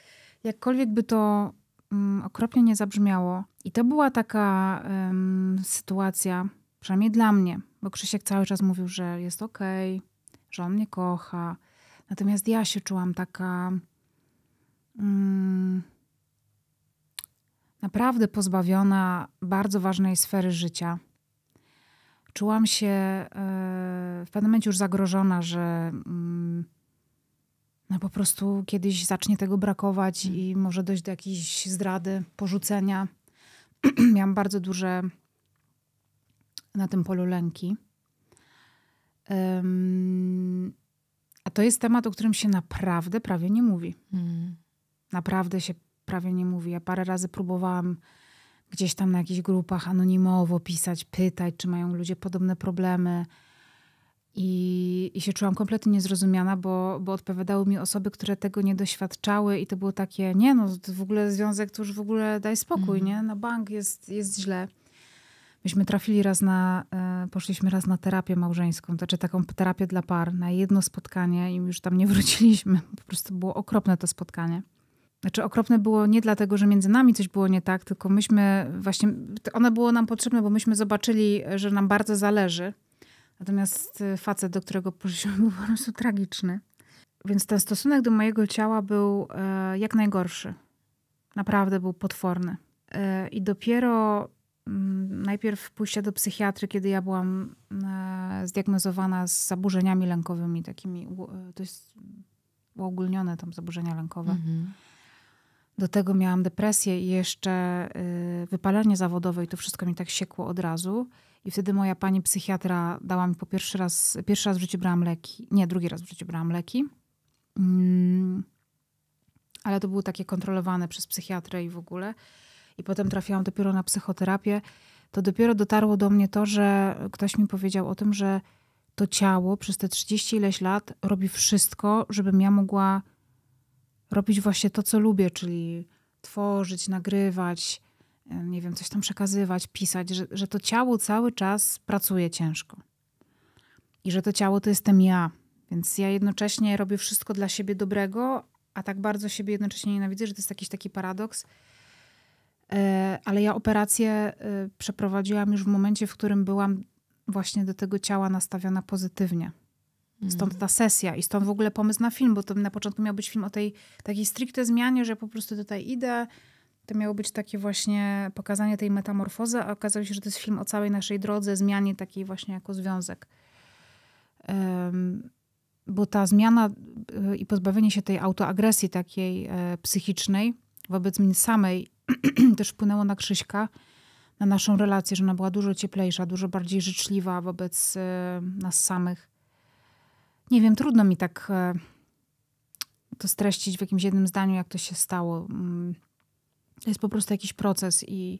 jakkolwiek by to m, mm, okropnie nie zabrzmiało. I to była taka m, sytuacja, przynajmniej dla mnie, bo Krzysiek cały czas mówił, że jest okej, okay, że on mnie kocha. Natomiast ja się czułam taka mm, naprawdę pozbawiona bardzo ważnej sfery życia czułam się e, w pewnym momencie już zagrożona, że mm, no po prostu kiedyś zacznie tego brakować mm. i może dojść do jakiejś zdrady, porzucenia. Miałam bardzo duże na tym polu lęki. a to jest temat, o którym się naprawdę prawie nie mówi. Mm. Naprawdę się prawie nie mówi. Ja parę razy próbowałam gdzieś tam na jakichś grupach anonimowo pisać, pytać, czy mają ludzie podobne problemy. I, I się czułam kompletnie niezrozumiana, bo, bo odpowiadały mi osoby, które tego nie doświadczały, i to było takie, nie no, w ogóle związek to już w ogóle daj spokój, mm. nie? Na bank jest, jest źle. Myśmy trafili raz na, e, poszliśmy raz na terapię małżeńską, to znaczy taką terapię dla par, na jedno spotkanie i już tam nie wróciliśmy. Po prostu było okropne to spotkanie. Znaczy okropne było nie dlatego, że między nami coś było nie tak, tylko myśmy właśnie, one było nam potrzebne, bo myśmy zobaczyli, że nam bardzo zależy. Natomiast y, facet, do którego poszliśmy, był po prostu tragiczny. Więc ten stosunek do mojego ciała był e, jak najgorszy. Naprawdę był potworny. E, I dopiero m, mm, najpierw pójście do psychiatry, kiedy ja byłam e, zdiagnozowana z zaburzeniami lękowymi, takimi, to e, jest uogólnione tam zaburzenia lękowe. Mhm. Do tego miałam depresję i jeszcze y, wypalenie zawodowe i to wszystko mi tak siekło od razu. I wtedy moja pani psychiatra dała mi po pierwszy raz, pierwszy raz w życiu brałam leki, nie, drugi raz w życiu brałam leki. Mm. Ale to było takie kontrolowane przez psychiatrę i w ogóle. I potem trafiłam dopiero na psychoterapię. To dopiero dotarło do mnie to, że ktoś mi powiedział o tym, że to ciało przez te 30 ileś lat robi wszystko, żebym ja mogła robić właśnie to, co lubię, czyli tworzyć, nagrywać, e, nie wiem, coś tam przekazywać, pisać, że, że to ciało cały czas pracuje ciężko. I że to ciało to jestem ja. Więc ja jednocześnie robię wszystko dla siebie dobrego, a tak bardzo siebie jednocześnie nienawidzę, że to jest jakiś taki paradoks. E, ale ja operację e, przeprowadziłam już w momencie, w którym byłam właśnie do tego ciała nastawiona pozytywnie. Stąd mm. ta sesja i stąd w ogóle pomysł na film, bo to na początku miał być film o tej takiej stricte zmianie, że po prostu tutaj idę. To miało być takie właśnie pokazanie tej metamorfozy, a okazało się, że to jest film o całej naszej drodze, zmianie takiej właśnie jako związek. Um, bo ta zmiana y, i pozbawienie się tej autoagresji takiej e, psychicznej wobec mnie samej też wpłynęło na Krzyśka, na naszą relację, że ona była dużo cieplejsza, dużo bardziej życzliwa wobec e, nas samych nie wiem, trudno mi tak e, to streścić w jakimś jednym zdaniu, jak to się stało. Mm, to jest po prostu jakiś proces i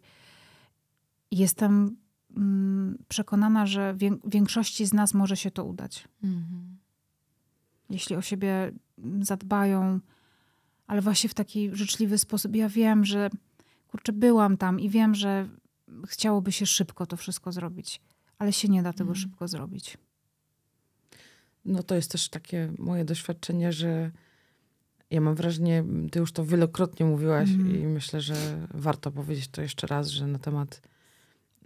jestem mm, przekonana, że większości z nas może się to udać. Mhm. Jeśli o siebie zadbają, ale właśnie w taki życzliwy sposób. Ja wiem, że kurczę, byłam tam i wiem, że chciałoby się szybko to wszystko zrobić, ale się nie da tego mhm. szybko zrobić no to jest też takie moje doświadczenie, że ja mam wrażenie, ty już to wielokrotnie mówiłaś mm. i myślę, że warto powiedzieć to jeszcze raz, że na temat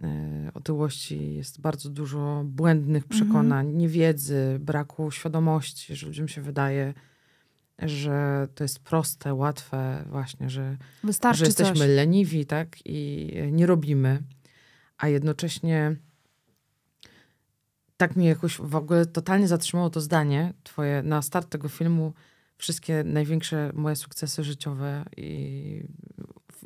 e, otyłości jest bardzo dużo błędnych mhm. przekonań, mm. niewiedzy, braku świadomości, że ludziom się wydaje, że to jest proste, łatwe właśnie, że, że jesteśmy coś. leniwi tak? i nie robimy, a jednocześnie tak mi jakoś w ogóle totalnie zatrzymało to zdanie twoje na start tego filmu. Wszystkie największe moje sukcesy życiowe i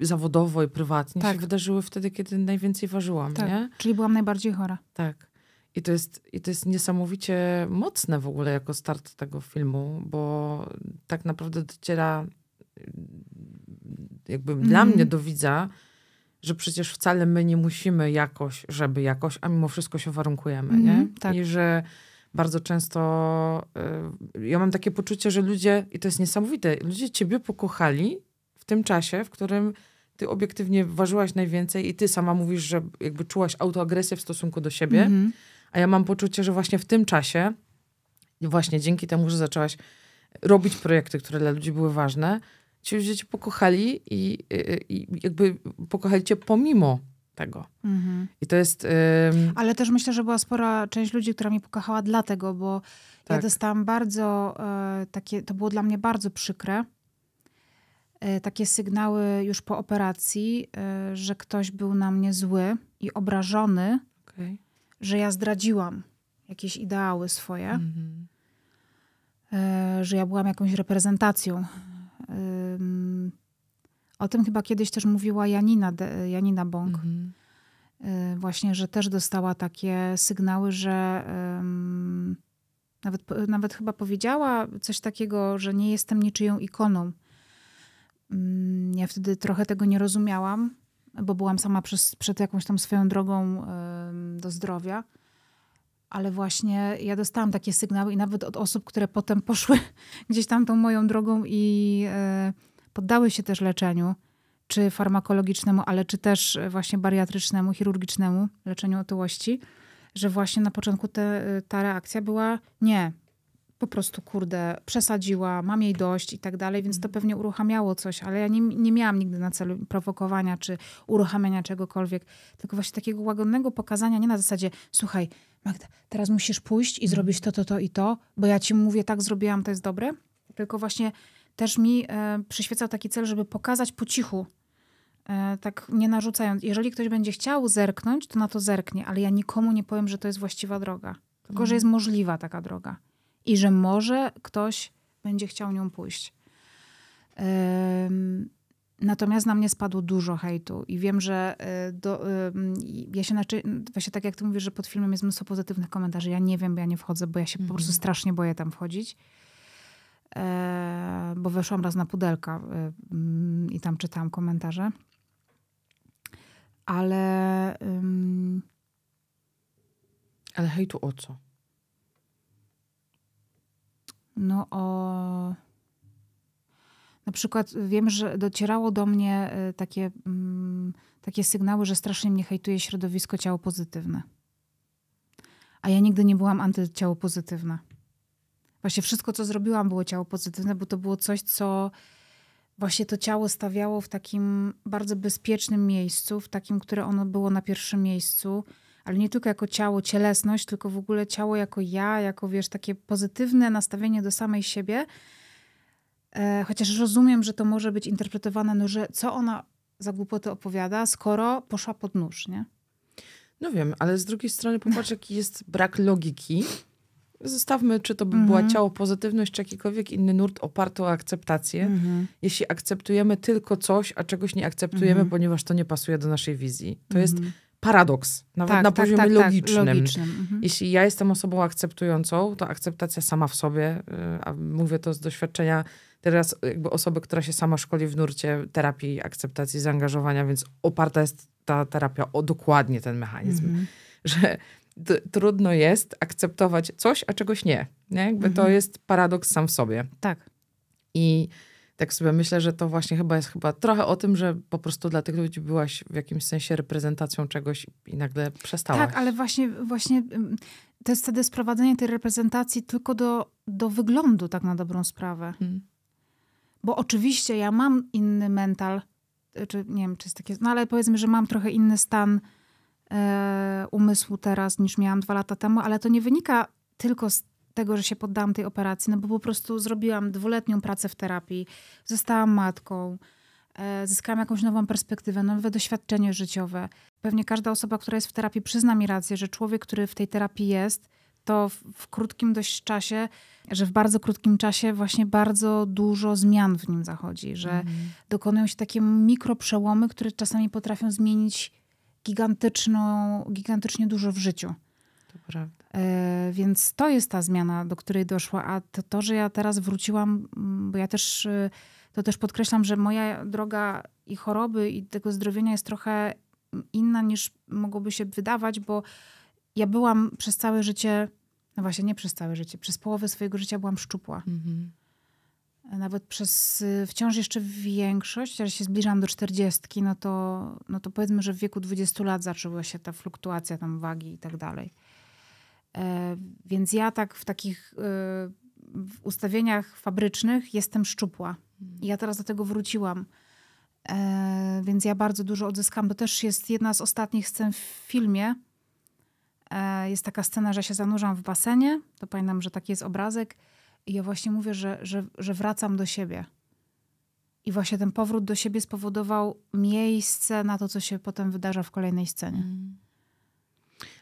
zawodowo i prywatnie tak. się wydarzyły wtedy, kiedy najwięcej ważyłam, tak. nie? Czyli byłam najbardziej chora. Tak. I to, jest, I to jest niesamowicie mocne w ogóle jako start tego filmu, bo tak naprawdę dociera jakby mm. dla mhm. mnie do widza że przecież wcale my nie musimy jakoś, żeby jakoś, a mimo wszystko się warunkujemy, mm, nie? Mhm, tak. I że bardzo często y, ja mam takie poczucie, że ludzie, i to jest niesamowite, ludzie ciebie pokochali w tym czasie, w którym ty obiektywnie ważyłaś najwięcej i ty sama mówisz, że jakby czułaś autoagresję w stosunku do siebie, mm -hmm. a ja mam poczucie, że właśnie w tym czasie, właśnie dzięki temu, że zaczęłaś robić projekty, które dla ludzi były ważne, ci ludzie cię pokochali i, y, y, i jakby pokochali cię pomimo tego. Mhm. I to jest. Ym... Ale też myślę, że była spora część ludzi, która mnie pokochała dlatego, bo tak. ja dostałam bardzo y, takie, to było dla mnie bardzo przykre. Y, takie sygnały już po operacji, y, że ktoś był na mnie zły i obrażony, okay. że ja zdradziłam jakieś ideały swoje, mhm. że ja byłam jakąś reprezentacją o tym chyba kiedyś też mówiła Janina, Janina Bąk. Mhm. Y, właśnie, że też dostała takie sygnały, że um, nawet, nawet chyba powiedziała coś takiego, że nie jestem niczyją ikoną. Mm, ja wtedy trochę tego nie rozumiałam, bo byłam sama przez, przed jakąś tam swoją drogą um, do zdrowia ale właśnie ja dostałam takie sygnały i nawet od osób, które potem poszły gdzieś tam tą moją drogą i, e, poddały się też leczeniu, czy farmakologicznemu, ale czy też e, właśnie bariatrycznemu, chirurgicznemu leczeniu otyłości, że właśnie na początku te, e, ta reakcja była nie, po prostu kurde, przesadziła, mam jej dość i tak dalej, więc to mhm. pewnie uruchamiało coś, ale ja nie, nie miałam nigdy na celu prowokowania czy uruchamiania czegokolwiek, tylko właśnie takiego łagodnego pokazania, nie na zasadzie, słuchaj, Magda, teraz musisz pójść i mhm. zrobić to, to, to i to, bo ja ci mówię, tak zrobiłam, to jest dobre, tylko właśnie też mi e, przyświecał taki cel, żeby pokazać po cichu, e, tak nie narzucając. Jeżeli ktoś będzie chciał zerknąć, to na to zerknie, ale ja nikomu nie powiem, że to jest właściwa droga, tylko że mhm. jest możliwa taka droga i że może ktoś będzie chciał nią pójść. natomiast na mnie spadło dużo hejtu i wiem, że e, do, ja się właśnie tak jak ty mówisz, że pod filmem jest mnóstwo pozytywnych komentarzy. Ja nie wiem, bo ja nie wchodzę, bo ja się po mhm. prostu strasznie boję tam wchodzić. E, bo weszłam raz na pudelka e, mm, i tam czytałam komentarze. Ale. Um... Ale hejtu o co? No o. Na przykład wiem, że docierało do mnie e, takie, mm, takie sygnały, że strasznie mnie hejtuje środowisko ciało pozytywne. A ja nigdy nie byłam antyciało pozytywna. Właśnie wszystko, co zrobiłam, było ciało pozytywne, bo to było coś, co właśnie to ciało stawiało w takim bardzo bezpiecznym miejscu, w takim, które ono było na pierwszym miejscu, ale nie tylko jako ciało, cielesność, tylko w ogóle ciało jako ja, jako wiesz, takie pozytywne nastawienie do samej siebie. E, chociaż rozumiem, że to może być interpretowane, no, że co ona za głupoty opowiada, skoro poszła pod nóż, nie? No wiem, ale z drugiej strony popatrz, jaki jest brak logiki zostawmy, czy to by mhm. była ciało pozytywność, czy jakikolwiek inny nurt oparty o akceptację. Mhm. Jeśli akceptujemy tylko coś, a czegoś nie akceptujemy, mhm. ponieważ to nie pasuje do naszej wizji. To jest mhm. paradoks, nawet tak, na tak, poziomie tak, tak logicznym. logicznym. Mhm. Jeśli ja jestem osobą akceptującą, to akceptacja sama w sobie, y, a mówię to z doświadczenia teraz jakby osoby, która się sama szkoli w nurcie terapii akceptacji, zaangażowania, więc oparta jest ta terapia o dokładnie ten mechanizm, mhm. że trudno jest akceptować coś, a czegoś nie. nie? Jakby mhm. to jest paradoks sam w sobie. Tak. I tak sobie myślę, że to właśnie chyba jest chyba trochę o tym, że po prostu dla tych ludzi byłaś w jakimś sensie reprezentacją czegoś i nagle przestałaś. Tak, ale właśnie, właśnie to jest wtedy sprowadzenie tej reprezentacji tylko do, do wyglądu tak na dobrą sprawę. Hmm. Bo oczywiście ja mam inny mental, y, czy nie wiem, czy jest takie, no ale powiedzmy, że mam trochę inny stan E, umysłu teraz niż miałam dwa lata temu, ale to nie wynika tylko z tego, że się poddałam tej operacji, no bo po prostu zrobiłam dwuletnią pracę w terapii, zostałam matką, e, zyskałam jakąś nową perspektywę, nowe doświadczenie życiowe. Pewnie każda osoba, która jest w terapii, przyzna mi rację, że człowiek, który w tej terapii jest, to w, w krótkim dość czasie, że w bardzo krótkim czasie właśnie bardzo dużo zmian w nim zachodzi, że mm. dokonują się takie mikroprzełomy, które czasami potrafią zmienić gigantyczną, gigantycznie dużo w życiu. To prawda. E, więc to jest ta zmiana, do której doszła. A to, to, że ja teraz wróciłam, mm, bo ja też y, to też podkreślam, że moja droga i choroby, i tego zdrowienia jest trochę inna niż mogłoby się wydawać, bo ja byłam przez całe życie, no właśnie nie przez całe życie, przez połowę swojego życia byłam szczupła. Mm -hmm nawet przez y, wciąż jeszcze większość, ale się zbliżam do czterdziestki, no to, no to powiedzmy, że w wieku 20 lat zaczęła się ta fluktuacja tam wagi i tak dalej. E, więc ja tak w takich y, w ustawieniach fabrycznych jestem szczupła. ja teraz do tego wróciłam. E, więc ja bardzo dużo odzyskam. To też jest jedna z ostatnich scen w filmie. E, jest taka scena, że się zanurzam w basenie. To pamiętam, że taki jest obrazek i ja właśnie mówię, że, że, że wracam do siebie. I właśnie ten powrót do siebie spowodował miejsce na to, co się potem wydarza w kolejnej scenie.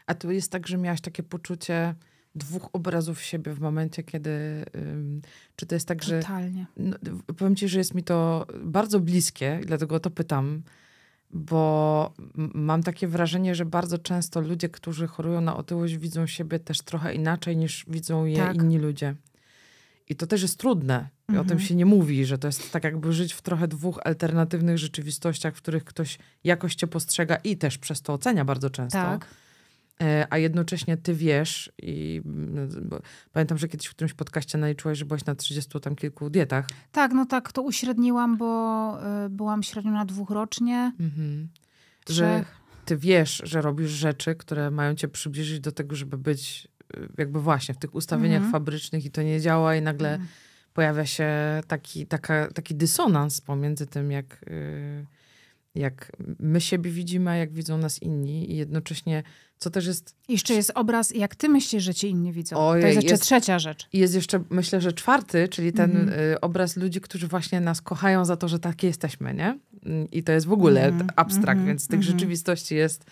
A to jest tak, że miałaś takie poczucie dwóch obrazów siebie w momencie, kiedy. czy to jest tak, że. Totalnie. No, powiem ci, że jest mi to bardzo bliskie, dlatego to pytam, bo mam takie wrażenie, że bardzo często ludzie, którzy chorują na otyłość, widzą siebie też trochę inaczej niż widzą je tak. inni ludzie. I to też jest trudne. I o tym mhm. się nie mówi, że to jest tak jakby żyć w trochę dwóch alternatywnych rzeczywistościach, w których ktoś jakoś cię postrzega i też przez to ocenia bardzo często. Tak. E, a jednocześnie ty wiesz i mm, pamiętam, że kiedyś w którymś podcaście naliczyłaś, że byłaś na 30 tam kilku dietach. Tak, no tak, to uśredniłam, bo e, byłam średnio na dwóch rocznie. Mhm. Że ty wiesz, że robisz rzeczy, które mają cię przybliżyć do tego, żeby być jakby właśnie w tych ustawieniach mhm. fabrycznych i to nie działa i nagle mhm. pojawia się taki, taka, taki dysonans pomiędzy tym, jak, y, jak my siebie widzimy, a jak widzą nas inni i jednocześnie co też jest... Jeszcze jest obraz, jak ty myślisz, że ci inni widzą. Ojej, to jest jeszcze jest, trzecia rzecz. Jest jeszcze, myślę, że czwarty, czyli ten mhm. y, obraz ludzi, którzy właśnie nas kochają za to, że takie jesteśmy, nie? I to jest w ogóle mhm. abstrakt, mhm. więc tych rzeczywistości jest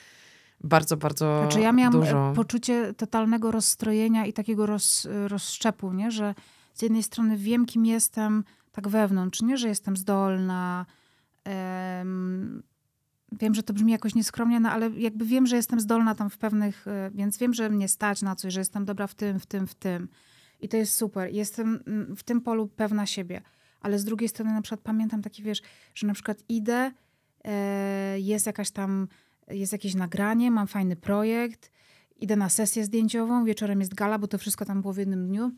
bardzo, bardzo znaczy ja miałam e, dużo. poczucie totalnego rozstrojenia i takiego roz, rozszczepu, nie? że z jednej strony wiem, kim jestem tak wewnątrz, nie? że jestem zdolna, um, wiem, że to brzmi jakoś nieskromnie, no ale jakby wiem, że jestem zdolna tam w pewnych, e, więc wiem, że mnie stać na coś, że jestem dobra w tym, w tym, w tym. I to jest super. Jestem mm, w tym polu pewna siebie. Ale z drugiej strony na przykład pamiętam taki, wiesz, że na przykład idę, e, jest jakaś tam jest jakieś nagranie, mam fajny projekt, idę na sesję zdjęciową, wieczorem jest gala, bo to wszystko tam było w jednym dniu.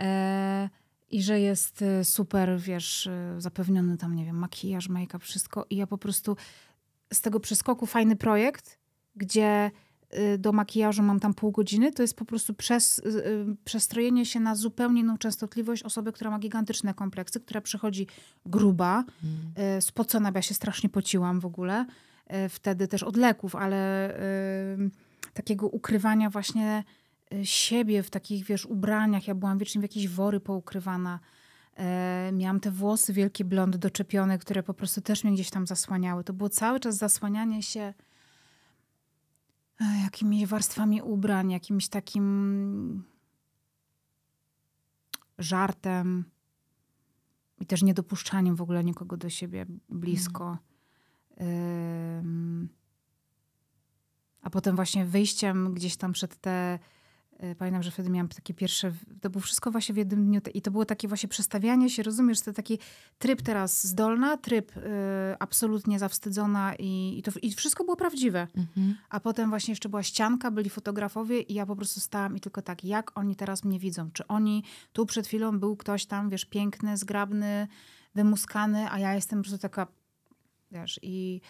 E, I że jest e, super, wiesz, e, zapewniony tam, nie wiem, makijaż, make-up, wszystko. I ja po prostu z tego przeskoku fajny projekt, gdzie e, do makijażu mam tam pół godziny, to jest po prostu przez, przestrojenie się na zupełnie inną częstotliwość osoby, która ma gigantyczne kompleksy, która przychodzi gruba, mm. spocona, bo ja się strasznie pociłam w ogóle E, wtedy też od leków, ale e, takiego ukrywania właśnie e, siebie w takich, wiesz, ubraniach. Ja byłam wiecznie w jakieś wory poukrywana. miałam te włosy wielkie blond doczepione, które po prostu też mnie gdzieś tam zasłaniały. To było cały czas zasłanianie się jakimiś warstwami ubrań, jakimś takim żartem i też niedopuszczaniem w ogóle nikogo do siebie blisko. Mm a potem właśnie wyjściem gdzieś tam przed te. E, pamiętam, że wtedy miałam takie pierwsze, to było wszystko właśnie w jednym dniu i to było takie właśnie przestawianie się, rozumiesz, to taki tryb teraz zdolna, tryb y, absolutnie zawstydzona i, i to i wszystko było prawdziwe. Mhm. A potem właśnie jeszcze była ścianka, byli fotografowie i ja po prostu stałam i tylko tak, jak oni teraz mnie widzą? Czy oni, tu przed chwilą był ktoś tam, wiesz, piękny, zgrabny, wymuskany, a ja jestem po prostu taka Wiesz, i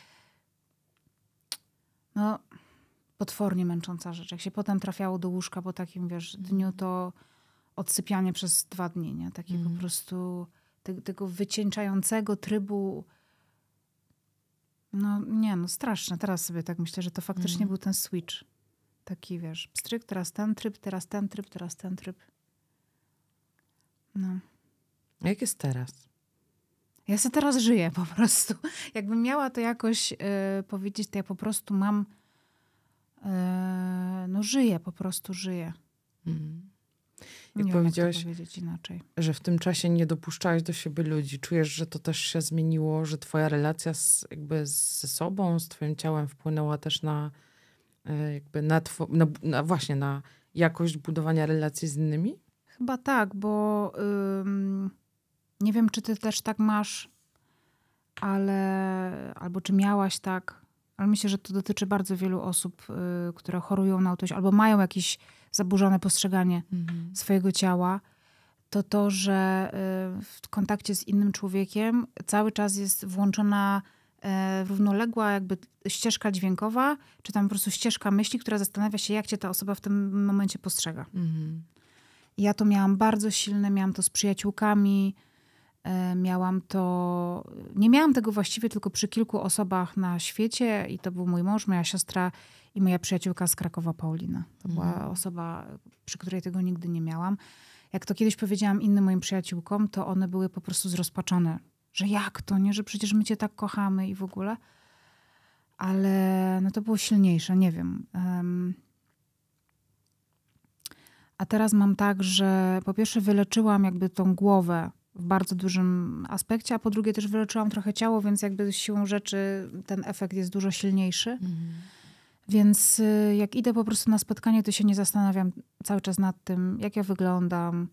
no, potwornie męcząca rzecz. Jak się potem trafiało do łóżka po takim, wiesz, dniu, to odsypianie przez dwa dni, nie? Takie mm. po mhm. prostu te, tego wycieńczającego trybu. No nie, no straszne. Teraz sobie tak myślę, że to faktycznie mm. był ten switch. Taki, wiesz, pstryk, teraz ten tryb, teraz ten tryb, teraz ten tryb. No. Jak jest teraz? Ja sobie teraz żyję po prostu. Jakbym miała to jakoś y, powiedzieć, to ja po prostu mam. Y, no, żyję, po prostu żyję. Mhm. Jak nie powiedziałeś, że w tym czasie nie dopuszczałeś do siebie ludzi, czujesz, że to też się zmieniło, że twoja relacja z, jakby ze sobą, z twoim ciałem wpłynęła też na e, jakby na, two, na, na właśnie na jakość budowania relacji z innymi? Chyba tak, bo nie wiem, czy ty też tak masz, ale albo czy miałaś tak, ale myślę, że to dotyczy bardzo wielu osób, y, które chorują na autyzm albo mają jakieś zaburzone postrzeganie mhm. swojego ciała. To to, że y, w kontakcie z innym człowiekiem cały czas jest włączona y, równoległa jakby ścieżka dźwiękowa, czy tam po prostu ścieżka myśli, która zastanawia się, jak cię ta osoba w tym momencie postrzega. Mhm. Ja to miałam bardzo silne, miałam to z przyjaciółkami, E, miałam to, nie miałam tego właściwie tylko przy kilku osobach na świecie i to był mój mąż, moja siostra i moja przyjaciółka z Krakowa, Paulina. To mhm. była osoba, przy której tego nigdy nie miałam. Jak to kiedyś powiedziałam innym moim przyjaciółkom, to one były po prostu zrozpaczone, że jak to, nie, że przecież my cię tak kochamy i w ogóle. Ale no to było silniejsze, nie wiem. Um, a teraz mam tak, że po pierwsze wyleczyłam jakby tą głowę, w bardzo dużym aspekcie, a po drugie też wyleczyłam trochę ciało, więc jakby siłą rzeczy ten efekt jest dużo silniejszy. Mhm. Więc y, jak idę po prostu na spotkanie, to się nie zastanawiam cały czas nad tym, jak ja wyglądam,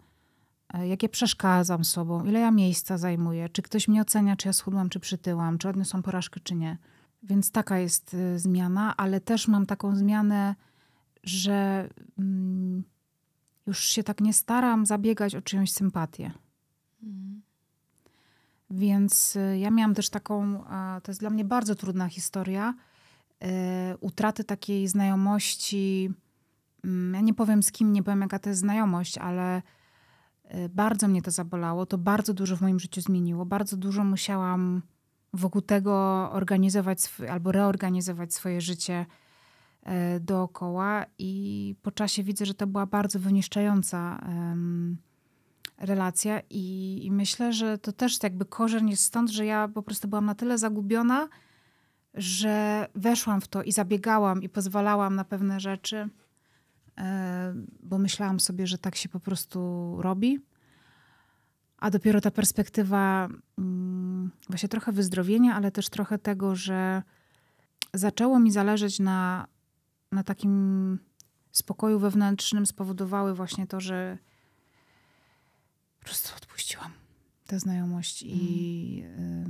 e, jak ja przeszkadzam sobą, ile ja miejsca zajmuję, czy ktoś mnie ocenia, czy ja schudłam, czy przytyłam, czy odniosłam porażkę, czy nie. Więc taka jest y, zmiana, ale też mam taką zmianę, że mm, już się tak nie staram zabiegać o czyjąś sympatię. Więc y, ja miałam też taką, to jest dla mnie bardzo trudna historia, y, utraty takiej znajomości. Mm, ja nie powiem z kim, nie powiem jaka to jest znajomość, ale y, bardzo mnie to zabolało. To bardzo dużo w moim życiu zmieniło. Bardzo dużo musiałam wokół tego organizować albo reorganizować swoje życie dookoła. I po czasie widzę, że to była bardzo wyniszczająca. Um, relacja i, i myślę, że to też tak jakby korzeń jest stąd, że ja po prostu byłam na tyle zagubiona, że weszłam w to i zabiegałam i pozwalałam na pewne rzeczy, e, bo myślałam sobie, że tak się po prostu robi. A dopiero ta perspektywa mm, właśnie trochę wyzdrowienia, ale też trochę tego, że zaczęło mi zależeć na, na takim spokoju wewnętrznym, spowodowały właśnie to, że prostu odpuściłam tę znajomość mm. i, y,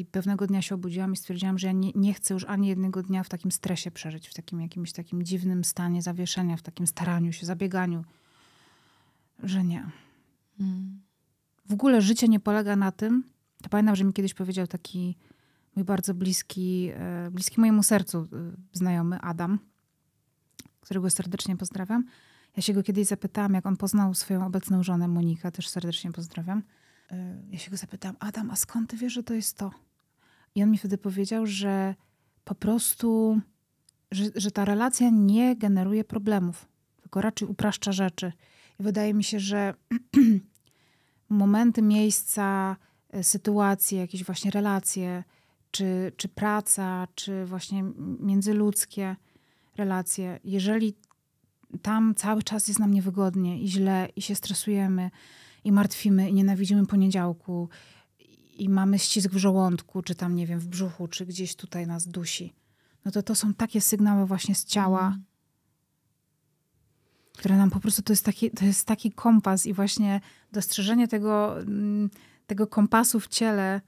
i pewnego dnia się obudziłam i stwierdziłam, że ja nie, nie, chcę już ani jednego dnia w takim stresie przeżyć, w takim jakimś takim dziwnym stanie zawieszenia, w takim staraniu się, zabieganiu, że nie. Mm. W ogóle życie nie polega na tym, to pamiętam, że mi kiedyś powiedział taki mój bardzo bliski, e, bliski mojemu sercu y, znajomy Adam, którego serdecznie pozdrawiam, ja się go kiedyś zapytałam, jak on poznał swoją obecną żonę Monika, też serdecznie pozdrawiam. E, ja się go zapytałam, Adam, a skąd ty wiesz, że to jest to? I on mi wtedy powiedział, że po prostu, że, że ta relacja nie generuje problemów, tylko raczej upraszcza rzeczy. I wydaje mi się, że momenty, miejsca, e, sytuacje, jakieś właśnie relacje, czy, czy praca, czy właśnie międzyludzkie relacje, jeżeli tam cały czas jest nam niewygodnie i źle, i się stresujemy, i martwimy, i nienawidzimy poniedziałku, i mamy ścisk w żołądku, czy tam, nie wiem, w brzuchu, czy gdzieś tutaj nas dusi. No to to są takie sygnały właśnie z ciała, mhm. które nam po prostu to jest taki, to jest taki kompas i właśnie dostrzeżenie tego, mm, tego kompasu w ciele,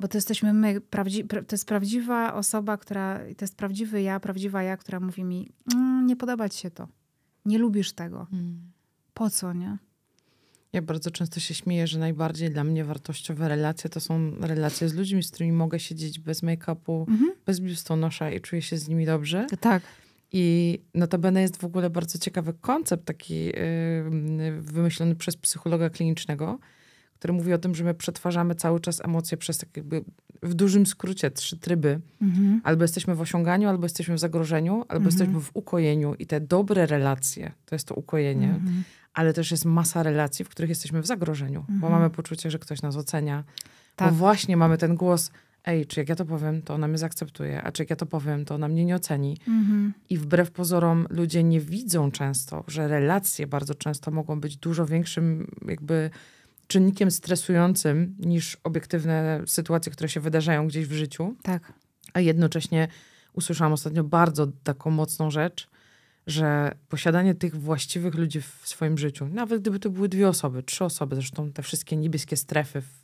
bo to jesteśmy my, prawdzi, to jest prawdziwa osoba, która, to jest prawdziwy ja, prawdziwa ja, która mówi mi, mm, nie podoba ci się to nie lubisz tego. Mm. Po co, nie? Ja bardzo często się śmieję, że najbardziej dla mnie wartościowe relacje to są relacje z ludźmi, z którymi mogę siedzieć bez make-upu, mhm. bez biustonosza i czuję się z nimi dobrze. Tak. I notabene jest w ogóle bardzo ciekawy koncept taki yy, wymyślony przez psychologa klinicznego, który mówi o tym, że my przetwarzamy cały czas emocje przez tak jakby w dużym skrócie trzy tryby. Mhm. Albo jesteśmy w osiąganiu, albo jesteśmy w zagrożeniu, albo mhm. jesteśmy w ukojeniu i te dobre relacje, to jest to ukojenie, mhm. ale też jest masa relacji, w których jesteśmy w zagrożeniu, bo mhm. mamy poczucie, że ktoś nas ocenia. Tak. Bo właśnie mamy ten głos, ej, czy jak ja to powiem, to ona mnie zaakceptuje, a czy jak ja to powiem, to ona mnie nie oceni. Mhm. I wbrew pozorom ludzie nie widzą często, że relacje bardzo często mogą być dużo większym jakby czynnikiem stresującym niż obiektywne sytuacje, które się wydarzają gdzieś w życiu. Tak. A jednocześnie usłyszałam ostatnio bardzo taką mocną rzecz, że posiadanie tych właściwych ludzi w swoim życiu, nawet gdyby to były dwie osoby, trzy osoby, zresztą te wszystkie niebieskie strefy w, w,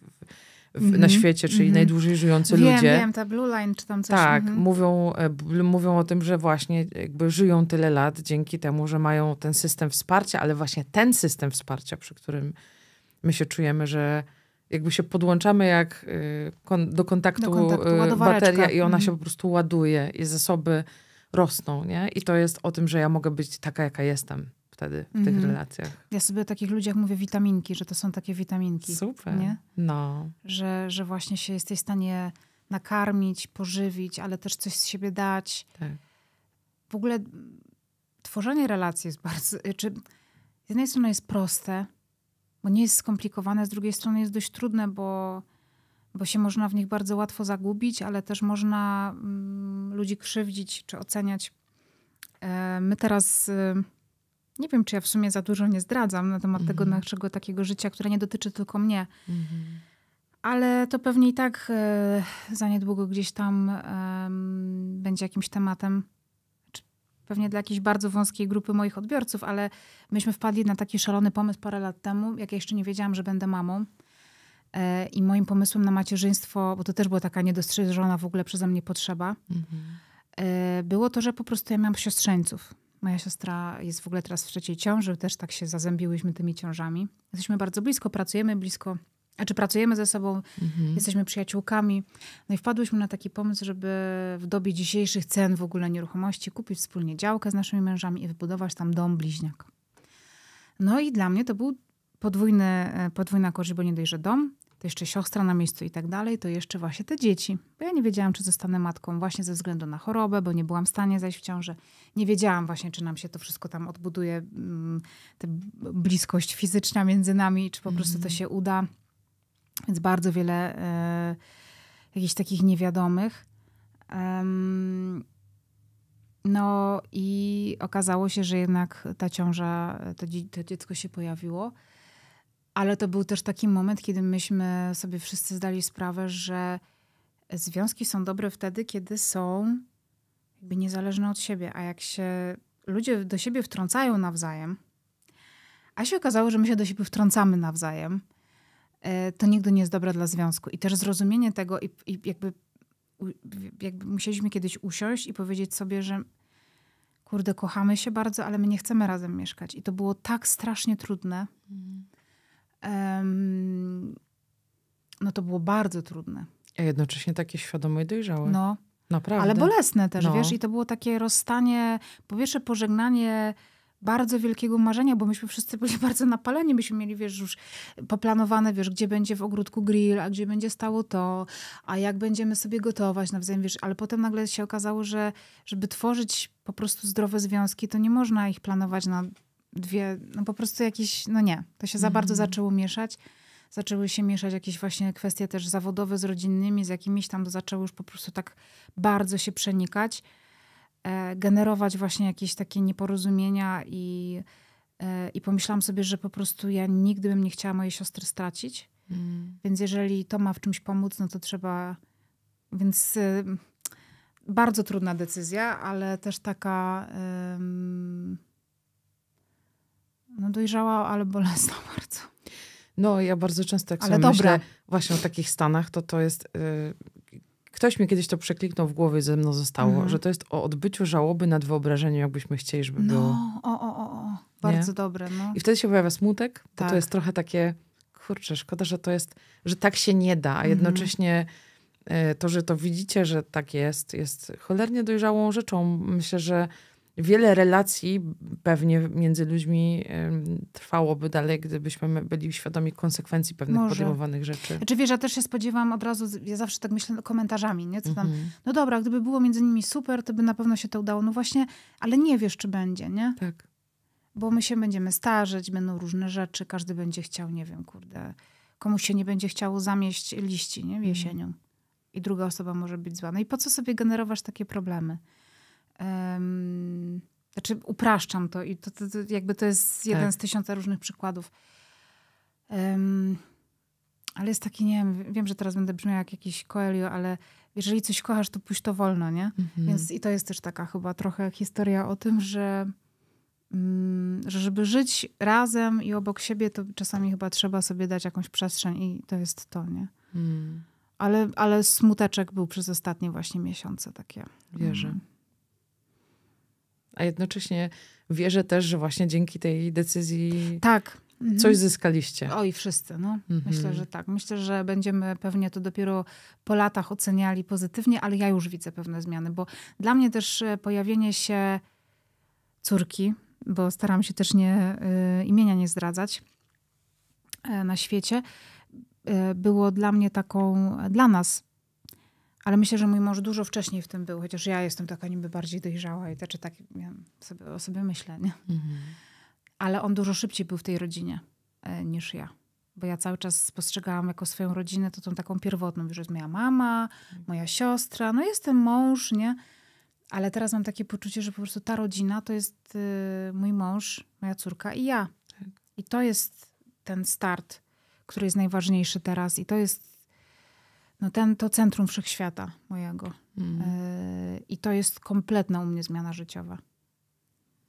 mm -hmm. na mhm, świecie, czyli mm -hmm. najdłużej żyjący wiem, ludzie. Wiem, ta Blue Line czy tam coś. Tak, mm -hmm. mówią, e, mówią o tym, że właśnie jakby żyją tyle lat dzięki temu, że mają ten system wsparcia, ale właśnie ten system wsparcia, przy którym my się czujemy, że jakby się podłączamy jak y, do kontaktu, do kontaktu y, bateria i ona mhm. się po prostu ładuje i zasoby rosną, nie? I to jest o tym, że ja mogę być taka, jaka jestem wtedy w mhm. tych relacjach. Ja sobie o takich ludziach mówię witaminki, że to są takie witaminki. Super. Nie? No. Że, że właśnie się jesteś w stanie nakarmić, pożywić, ale też coś z siebie dać. Tak. W ogóle tworzenie relacji jest bardzo... Czy z jednej strony jest proste, bo nie jest skomplikowane, z drugiej strony jest dość trudne, bo, bo się można w nich bardzo łatwo zagubić, ale też można mm, ludzi krzywdzić czy oceniać. E, my teraz. Y, nie wiem, czy ja w sumie za dużo nie zdradzam na temat mm -hmm. tego mhm. naszego takiego życia, które nie dotyczy tylko mnie. Mm -hmm. Ale to pewnie i tak e, za niedługo gdzieś tam e, będzie jakimś tematem pewnie dla jakiejś bardzo wąskiej grupy moich odbiorców, ale myśmy wpadli na taki szalony pomysł parę lat temu, jak ja jeszcze nie wiedziałam, że będę mamą. E, I moim pomysłem na macierzyństwo, bo to też była taka niedostrzeżona w ogóle przeze mnie potrzeba, mhm. E, było to, że po prostu ja miałam siostrzeńców. Moja siostra jest w ogóle teraz w trzeciej ciąży, też tak się zazębiłyśmy tymi ciążami. Jesteśmy bardzo blisko, pracujemy blisko. A czy pracujemy ze sobą, mhm. jesteśmy przyjaciółkami. No i wpadłyśmy na taki pomysł, żeby w dobie dzisiejszych cen w ogóle nieruchomości kupić wspólnie działkę z naszymi mężami i wybudować tam dom bliźniak. No i dla mnie to był podwójny, e, podwójna korzyść, bo nie dość, że dom, to jeszcze siostra na miejscu i tak dalej, to jeszcze właśnie te dzieci. Bo ja nie wiedziałam, czy zostanę matką właśnie ze względu na chorobę, bo nie byłam w stanie zajść w ciążę. Nie wiedziałam właśnie, czy nam się to wszystko tam odbuduje, mm, ta bliskość fizyczna między nami, czy po mhm. prostu to się uda. Więc bardzo wiele e, jakichś takich niewiadomych. Um, no i okazało się, że jednak ta ciąża, to, to dziecko się pojawiło. Ale to był też taki moment, kiedy myśmy sobie wszyscy zdali sprawę, że związki są dobre wtedy, kiedy są jakby niezależne od siebie. A jak się ludzie do siebie wtrącają nawzajem, a się okazało, że my się do siebie wtrącamy nawzajem, E, to nigdy nie jest dobre dla związku. I też zrozumienie tego i, i jakby, jakby musieliśmy kiedyś usiąść i powiedzieć sobie, że kurde, kochamy się bardzo, ale my nie chcemy razem mieszkać. I to było tak strasznie trudne. Mm. Um, no to było bardzo trudne. A jednocześnie takie świadome i dojrzałe. No. Naprawdę. Ale bolesne też, no. wiesz? I to było takie rozstanie, po pierwsze pożegnanie bardzo wielkiego marzenia, bo myśmy wszyscy byli bardzo napaleni. Myśmy mieli, wiesz, już poplanowane, wiesz, gdzie będzie w ogródku grill, a gdzie będzie stało to, a jak będziemy sobie gotować nawzajem, wiesz. Ale potem nagle się okazało, że żeby tworzyć po prostu zdrowe związki, to nie można ich planować na dwie, no po prostu jakieś, no nie. To się za bardzo mhm. zaczęło mieszać. Zaczęły się mieszać jakieś właśnie kwestie też zawodowe z rodzinnymi, z jakimiś tam, to zaczęło już po prostu tak bardzo się przenikać. E, generować właśnie jakieś takie nieporozumienia i, e, i pomyślałam sobie, że po prostu ja nigdy bym nie chciała mojej siostry stracić. Mm. Więc jeżeli to ma w czymś pomóc, no to trzeba. Więc y, bardzo trudna decyzja, ale też taka. Ym, no dojrzała, ale bolesna bardzo. No, ja bardzo często, jak ale sobie dobra. myślę właśnie o takich stanach, to to jest y, Ktoś mi kiedyś to przekliknął w głowie i ze mną zostało, mm. że to jest o odbyciu żałoby nad wyobrażeniem, jakbyśmy chcieli, żeby no, było. O, o, o, o. bardzo nie? dobre. No. I wtedy się pojawia smutek, bo tak. to jest trochę takie, kurczę, szkoda, że to jest, że tak się nie da, a mhm. jednocześnie e, to, że to widzicie, że tak jest, jest cholernie dojrzałą rzeczą. Myślę, że wiele relacji pewnie między ludźmi trwałoby dalej, gdybyśmy byli świadomi konsekwencji pewnych Może. podejmowanych rzeczy. Znaczy wiesz, ja też się spodziewam od razu, ja zawsze tak myślę komentarzami, nie? Co tam, mhm. no dobra, gdyby było między nimi super, to by na pewno się to udało. No właśnie, ale nie wiesz, czy będzie, nie? Tak. Bo my się będziemy starzeć, będą różne rzeczy, każdy będzie chciał, nie wiem, kurde, komuś się nie będzie chciało zamieść liści, nie? W mhm. jesienią. I druga osoba może być zła. No i po co sobie generować takie problemy? Um, znaczy, upraszczam to i to, to, to jakby to jest jeden tak. z tysiąca różnych przykładów. Um, ale jest taki, nie wiem, wiem, że teraz będę brzmiał jak jakiś Coelho, ale jeżeli coś kochasz, to pójść to wolno, nie? Mhm. Więc i to jest też taka chyba trochę historia o tym, że, mm, że żeby żyć razem i obok siebie, to czasami chyba trzeba sobie dać jakąś przestrzeń i to jest to, nie? Mm. Ale, ale smuteczek był przez ostatnie właśnie miesiące takie. Wierzę. Mm a jednocześnie wierzę też, że właśnie dzięki tej decyzji. Tak. Mhm. Coś zyskaliście. Oj, wszyscy, no. Mhm. Myślę, że tak. Myślę, że będziemy pewnie to dopiero po latach oceniali pozytywnie, ale ja już widzę pewne zmiany, bo dla mnie też e, pojawienie się córki, bo staram się też nie, y, imienia nie zdradzać y, na świecie, y, było dla mnie taką, dla nas ale myślę, że mój mąż dużo wcześniej w tym był, chociaż ja jestem taka niby bardziej dojrzała i to, tak sobie, o sobie myślę. Nie? Mhm. Ale on dużo szybciej był w tej rodzinie e, niż ja. Bo ja cały czas spostrzegałam jako swoją rodzinę to tą taką pierwotną, że jest moja mama, moja siostra, no jestem mąż, nie? Ale teraz mam takie poczucie, że po prostu ta rodzina to jest y, mój mąż, moja córka i ja. Tak. I to jest ten start, który jest najważniejszy teraz i to jest no ten, to centrum wszechświata mojego. Mm. E, I to jest kompletna u mnie zmiana życiowa.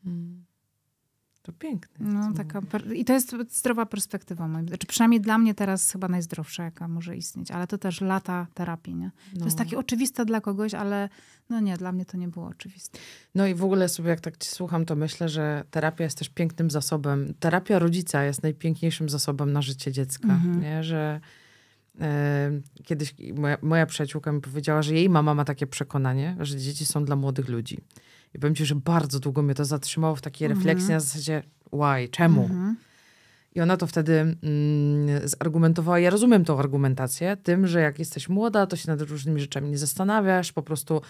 Mm. To piękne. No, taka I to jest zdrowa perspektywa. Moim, znaczy przynajmniej dla mnie teraz chyba najzdrowsza, jaka może istnieć. Ale to też lata terapii. Nie? No. To jest no. takie oczywiste dla kogoś, ale no nie, dla mnie to nie było oczywiste. No i w ogóle sobie jak tak ci słucham, to myślę, że terapia jest też pięknym zasobem. Terapia rodzica jest najpiękniejszym zasobem na życie dziecka. Mhm. Nie? Że kiedyś moja, moja przyjaciółka mi powiedziała, że jej mama ma takie przekonanie, że dzieci są dla młodych ludzi. I powiem ci, że bardzo długo mnie to zatrzymało w takiej mhm. refleksji na zasadzie why, czemu? Mhm. I ona to wtedy mm, zargumentowała. Ja rozumiem tą argumentację tym, że jak jesteś młoda, to się nad różnymi rzeczami nie zastanawiasz, po prostu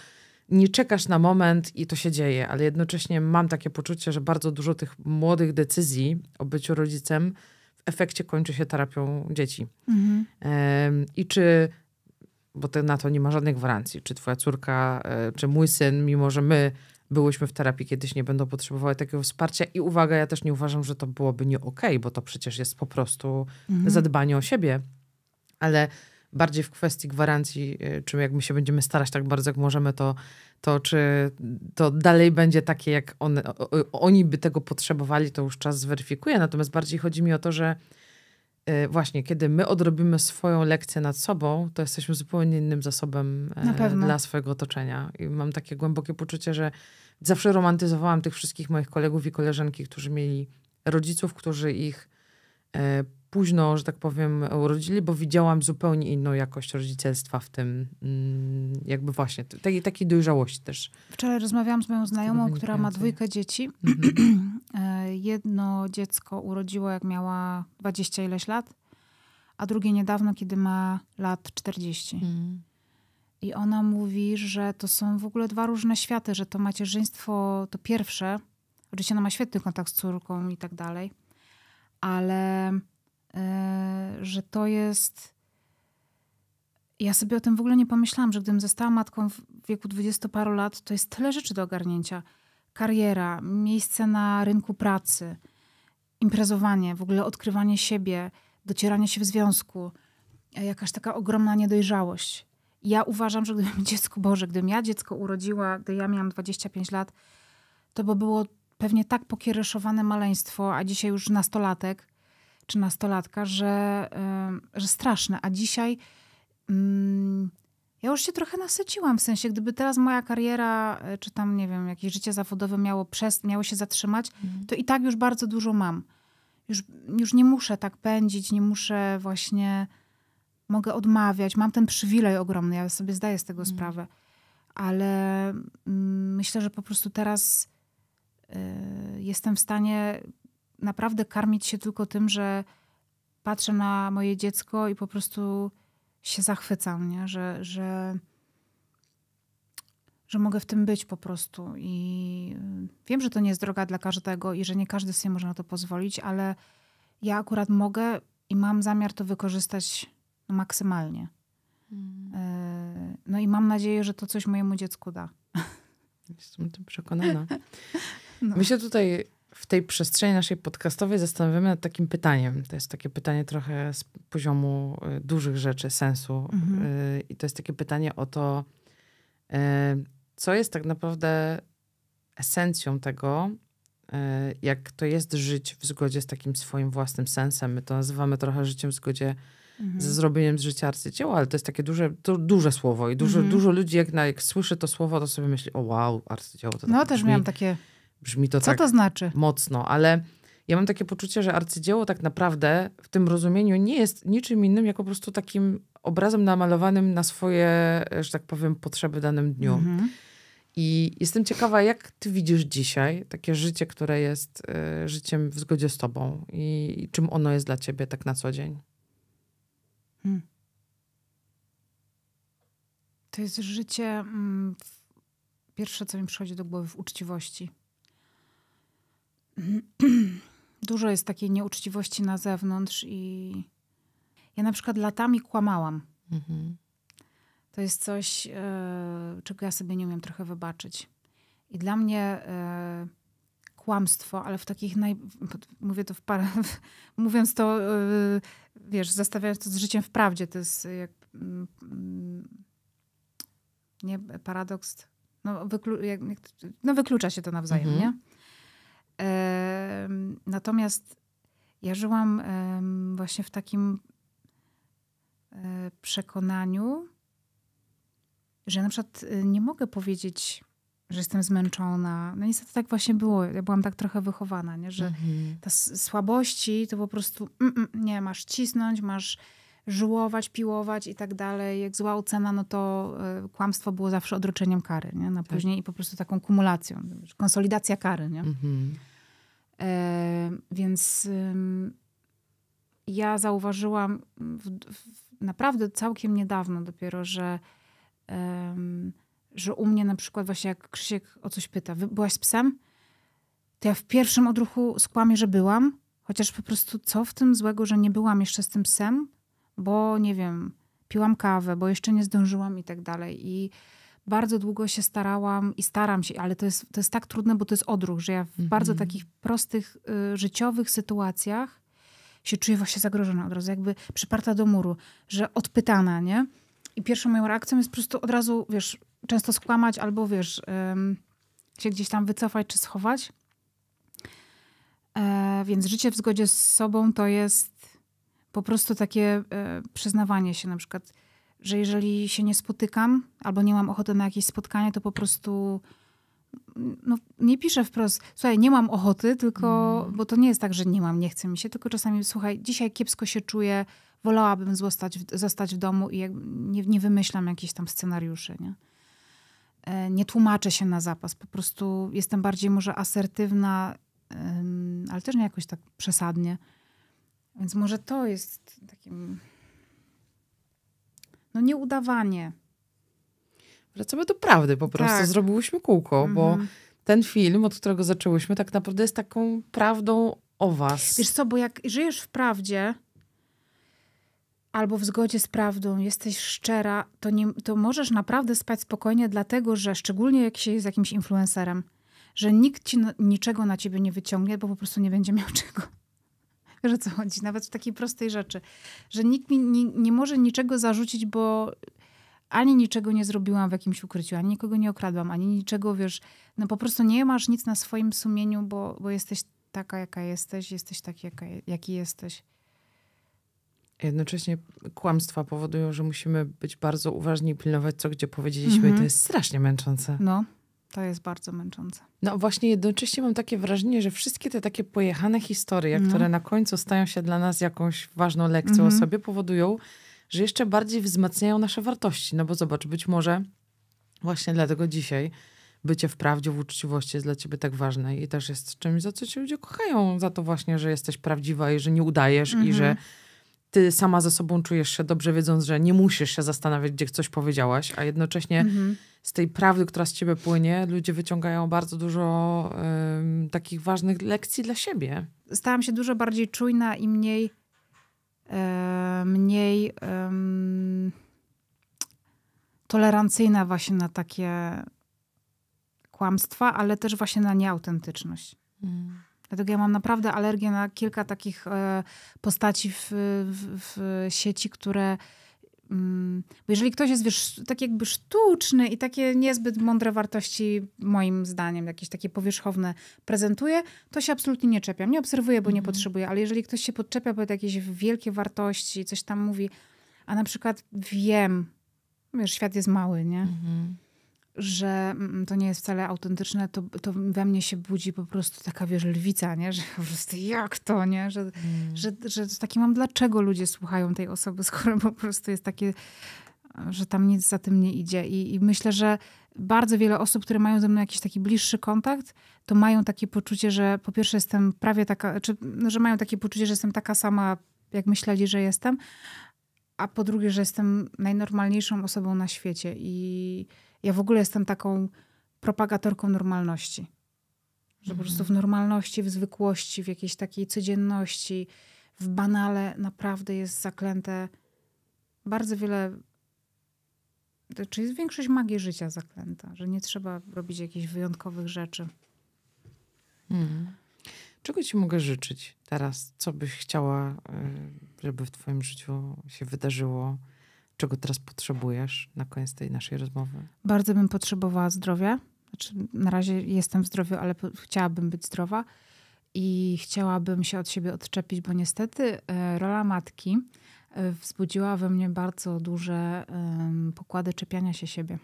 nie czekasz na moment i to się dzieje, ale jednocześnie mam takie poczucie, że bardzo dużo tych młodych decyzji o byciu rodzicem efekcie kończy się terapią dzieci. Mhm. I czy, bo na to nie ma żadnych gwarancji, czy twoja córka, e, czy mój syn, mimo że my byłyśmy w terapii kiedyś, nie będą potrzebowały takiego wsparcia. I uwaga, ja też nie uważam, że to byłoby nie okej, okay, bo to przecież jest po prostu mhm. zadbanie o siebie. Ale bardziej w kwestii gwarancji, y, czy jak my się będziemy starać tak bardzo, jak możemy, to, to czy to dalej będzie takie, jak oni by tego potrzebowali, to już czas zweryfikuje. Natomiast bardziej chodzi mi o to, że y, właśnie, kiedy my odrobimy swoją lekcję nad sobą, to jesteśmy zupełnie innym zasobem e, dla swojego otoczenia. I mam takie głębokie poczucie, że zawsze romantyzowałam tych wszystkich moich kolegów i koleżanki, którzy mieli rodziców, którzy ich e, późno, że tak powiem, urodzili, bo widziałam zupełnie inną jakość rodzicielstwa w tym, mm, jakby właśnie, takiej, takiej dojrzałości też. Wczoraj rozmawiałam z moją znajomą, która ma dwójkę dzieci. Mhm. E, jedno dziecko urodziło, jak miała 20 ileś lat, a drugie niedawno, kiedy ma lat 40. Mhm. I ona mówi, że to są w ogóle dwa różne światy, że to macierzyństwo, to pierwsze, oczywiście ona ma świetny kontakt z córką i tak dalej, ale E, że to jest. Ja sobie o tym w ogóle nie pomyślałam, że gdybym została matką w wieku dwudziestu paru lat, to jest tyle rzeczy do ogarnięcia. Kariera, miejsce na rynku pracy, imprezowanie, w ogóle odkrywanie siebie, docieranie się w związku, e, jakaś taka ogromna niedojrzałość. Ja uważam, że gdybym dziecko Boże, gdybym ja dziecko urodziła, gdy ja miałam 25 lat, to by było pewnie tak pokiereszowane maleństwo, a dzisiaj już nastolatek, nastolatka, że, że straszne. A dzisiaj mm, ja już się trochę nasyciłam, w sensie gdyby teraz moja kariera, e, czy tam, nie wiem, jakieś życie zawodowe miało, przez, miało się zatrzymać, mhm. to i tak już bardzo dużo mam. Już, już nie muszę tak pędzić, nie muszę właśnie, mogę odmawiać. Mam ten przywilej ogromny, ja sobie zdaję z tego mhm. sprawę. Ale mm, myślę, że po prostu teraz y, jestem w stanie naprawdę karmić się tylko tym, że patrzę na moje dziecko i po prostu się zachwycam, nie? Że, że, że mogę w tym być po prostu. I y, wiem, że to nie jest droga dla każdego i że nie każdy sobie może na to pozwolić, ale ja akurat mogę i mam zamiar to wykorzystać maksymalnie. Mm. Y, no i mam nadzieję, że to coś mojemu dziecku da. Jestem tym przekonana. No. My się tutaj w tej przestrzeni naszej podcastowej zastanawiamy nad takim pytaniem. To jest takie pytanie trochę z poziomu y, dużych rzeczy, sensu. Mhm. Y, I to jest takie pytanie o to, y, co jest tak naprawdę esencją tego, jak to jest żyć w zgodzie z takim swoim własnym sensem. My to nazywamy trochę życiem w zgodzie mhm. ze zrobieniem z życia arcydzieła, ale to jest takie duże, to duże słowo i dużo, mhm. dużo ludzi, jak, na, jak słyszy to słowo, to sobie myśli, o wow, arcydzieło to No tak też brzmi. miałam takie Brzmi to Co tak to znaczy? mocno, ale ja mam takie poczucie, że arcydzieło tak naprawdę w tym rozumieniu nie jest niczym innym, jak po prostu takim obrazem namalowanym na swoje, e, że tak powiem, potrzeby w danym dniu. Mm-hmm. I jestem ciekawa, jak ty widzisz dzisiaj takie życie, które jest y, życiem w zgodzie z tobą i, i, czym ono jest dla ciebie tak na co dzień? Hmm. To jest życie, mm, pierwsze co mi przychodzi do głowy, w uczciwości. dużo jest takiej nieuczciwości na zewnątrz i ja na przykład latami kłamałam. Mhm. To jest coś, e, czego ja sobie nie umiem trochę wybaczyć. I dla mnie e, kłamstwo, ale w takich naj... Mówię to w parę... Mówiąc to, e, wiesz, zastawiając to z życiem w prawdzie, to jest jak... Mm, mm, nie, paradoks... No, wyklu... no wyklucza się to nawzajem, mhm. nie? Natomiast ja żyłam właśnie w takim e, przekonaniu, że na przykład y, nie mogę powiedzieć, że jestem zmęczona. No niestety tak właśnie było. Ja byłam tak trochę wychowana, nie? że mhm. te słabości to po prostu mm, mm, nie, masz cisnąć, masz żułować, piłować i tak dalej. Jak zła ocena, no to y, kłamstwo było zawsze odroczeniem kary, nie? Na no, tak. później i po prostu taką kumulacją, konsolidacja kary, nie? Mhm. E, więc ja zauważyłam w, w naprawdę całkiem niedawno dopiero, że, że u mnie na przykład właśnie jak Krzysiek o coś pyta, byłaś z psem? To ja w pierwszym odruchu skłamię, że byłam, chociaż po prostu co w tym złego, że nie byłam jeszcze z tym psem, bo nie wiem, piłam kawę, bo jeszcze nie zdążyłam i tak dalej. I bardzo długo się starałam i staram się, ale to jest, to jest tak trudne, bo to jest odruch, że ja w mhm. bardzo takich prostych, y, życiowych sytuacjach się czuję właśnie zagrożona od razu, jakby przyparta do muru, że odpytana, nie? I pierwszą moją reakcją jest po prostu od razu, wiesz, często skłamać albo, wiesz, ym, się gdzieś tam wycofać czy schować. E, więc życie w zgodzie z sobą to jest po prostu takie e, przyznawanie się na przykład że jeżeli się nie spotykam albo nie mam ochoty na jakieś spotkanie, to po prostu no, nie piszę wprost, słuchaj, nie mam ochoty, tylko, mm. bo to nie jest tak, że nie mam, nie chcę mi się, tylko czasami, słuchaj, dzisiaj kiepsko się czuję, wolałabym zostać, zostać w domu i jak, nie, nie wymyślam jakichś tam scenariuszy, nie? E, nie tłumaczę się na zapas, po prostu jestem bardziej może asertywna, ale też nie jakoś tak przesadnie. Więc może to jest takim no nie udawanie. Wracamy do prawdy po prostu. Tak. Zrobiłyśmy kółko, mhm. bo ten film, od którego zaczęłyśmy, tak naprawdę jest taką prawdą o was. Wiesz co, bo jak żyjesz w prawdzie albo w zgodzie z prawdą, jesteś szczera, to, nie, to możesz naprawdę spać spokojnie, dlatego że szczególnie jak się jest jakimś influencerem, że nikt ci niczego na ciebie nie wyciągnie, bo po prostu nie będzie miał czego. Wiesz o co chodzi? Nawet w takiej prostej rzeczy. Że nikt mi nie, nie może niczego zarzucić, bo ani niczego nie zrobiłam w jakimś ukryciu, ani nikogo nie okradłam, ani niczego, wiesz, no po prostu nie masz nic na swoim sumieniu, bo, bo jesteś taka, jaka jesteś, jesteś taki, jaka, jaki jesteś. Jednocześnie kłamstwa powodują, że musimy być bardzo uważni i pilnować, co gdzie powiedzieliśmy. Mm -hmm. I to mhm. jest strasznie męczące. No, to jest bardzo męczące. No właśnie jednocześnie mam takie wrażenie, że wszystkie te takie pojechane historie, mm. które na końcu stają się dla nas jakąś ważną lekcją mm -hmm. o sobie, powodują, że jeszcze bardziej wzmacniają nasze wartości. No bo zobacz, być może właśnie dlatego dzisiaj bycie w prawdzie, w uczciwości jest dla ciebie tak ważne i też jest czymś, za co ci ludzie kochają. Za to właśnie, że jesteś prawdziwa i że nie udajesz mm -hmm. i że mhm. ty sama ze sobą czujesz się dobrze, wiedząc, że nie musisz się zastanawiać, gdzie coś powiedziałaś, a jednocześnie... -hmm z tej prawdy, która z ciebie płynie, ludzie wyciągają bardzo dużo takich ważnych lekcji dla siebie. Stałam się dużo bardziej czujna i mniej. E, mniej. tolerancyjna właśnie na takie kłamstwa, ale też właśnie na nieautentyczność. Mm. Dlatego ja mam naprawdę alergię na kilka takich e, postaci w, w, w sieci, które Mm, bo jeżeli ktoś jest, wiesz, tak jakby sztuczny i takie niezbyt mądre wartości, moim zdaniem, jakieś takie powierzchowne prezentuje, to się absolutnie nie czepiam. Nie obserwuję, bo nie mhm. potrzebuję, ale jeżeli ktoś się podczepia pod jakieś wielkie wartości, coś tam mówi, a na przykład wiem, wiesz, świat jest mały, nie? Mhm że mm, to nie jest wcale autentyczne, to, to we mnie się budzi po prostu taka, wiesz, lwica, nie? Że po prostu jak to, nie? Że, mm. że, że, że taki mam, dlaczego ludzie słuchają tej osoby, skoro po prostu jest takie, że tam nic za tym nie idzie. I, i myślę, że bardzo wiele osób, które mają ze mną jakiś taki bliższy kontakt, to mają takie poczucie, że po pierwsze jestem prawie taka, czy, no, że mają takie poczucie, że jestem taka sama, jak myśleli, że jestem, a po drugie, że jestem najnormalniejszą osobą na świecie i ja w ogóle jestem taką propagatorką normalności. Że po mhm. prostu w normalności, w zwykłości, w jakiejś takiej codzienności, w banale naprawdę jest zaklęte bardzo wiele. Czy jest większość magii życia zaklęta, że nie trzeba robić jakichś wyjątkowych rzeczy. Mhm. Czego ci mogę życzyć teraz? Co byś chciała, e, żeby w twoim życiu się wydarzyło? czego teraz potrzebujesz na koniec tej naszej rozmowy? Bardzo bym potrzebowała zdrowia. Znaczy, na razie jestem w zdrowiu, ale chciałabym być zdrowa i chciałabym się od siebie odczepić, bo niestety e, rola matki e, wzbudziła we mnie bardzo duże pokłady czepiania się siebie.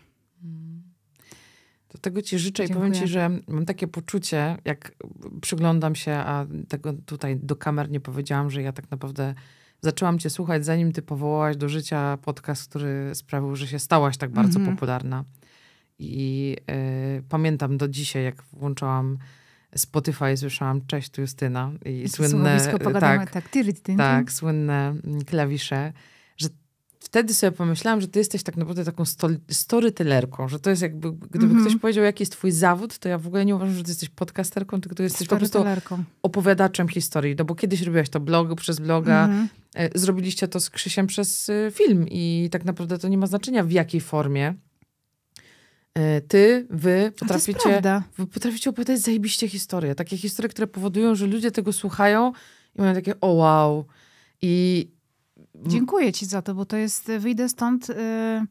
To tego ci życzę Dziękuję. i powiem ci, że mam takie poczucie, jak przyglądam się, a tego tutaj do kamer nie powiedziałam, że ja tak naprawdę zaczęłam cię słuchać, zanim ty powołałaś do życia podcast, który sprawił, że się stałaś tak bardzo mm -hmm. popularna. I y, pamiętam do dzisiaj, jak włączałam Spotify, słyszałam Cześć, tu Justyna i, I słynne... Tak, tak, tak, tak, słynne mm, klawisze wtedy sobie pomyślałam, że ty jesteś tak naprawdę taką storytellerką, że to jest jakby, gdyby mm -hmm. ktoś powiedział, jaki jest twój zawód, to ja w ogóle nie uważam, że ty jesteś podcasterką, tylko ty jesteś po prostu opowiadaczem historii, no bo kiedyś robiłaś to blog przez bloga, mm -hmm. zrobiliście to z Krzysiem przez e, film i tak naprawdę to nie ma znaczenia w jakiej formie, e, ty, wy potraficie, wy potraficie opowiadać zajebiście historie. Takie historie, które powodują, że ludzie tego słuchają i mają takie o wow. I Dziękuję ci za to, bo to jest, e, wyjdę stąd... E,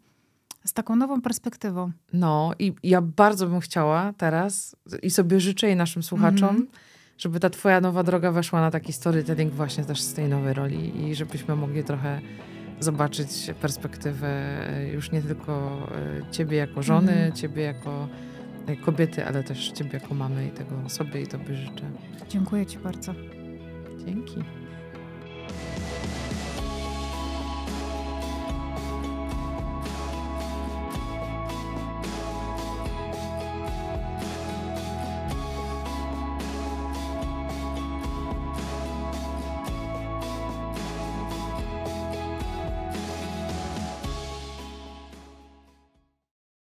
z taką nową perspektywą. No i ja bardzo bym chciała teraz i sobie życzę i naszym słuchaczom, mm -hmm. żeby ta twoja nowa droga weszła na taki storytelling właśnie też z tej nowej roli i żebyśmy mogli trochę zobaczyć perspektywę e, już nie tylko ciebie jako żony, mm -hmm. ciebie jako kobiety, ale też ciebie jako mamy i tego sobie i tobie życzę. Dziękuję ci bardzo. Dzięki.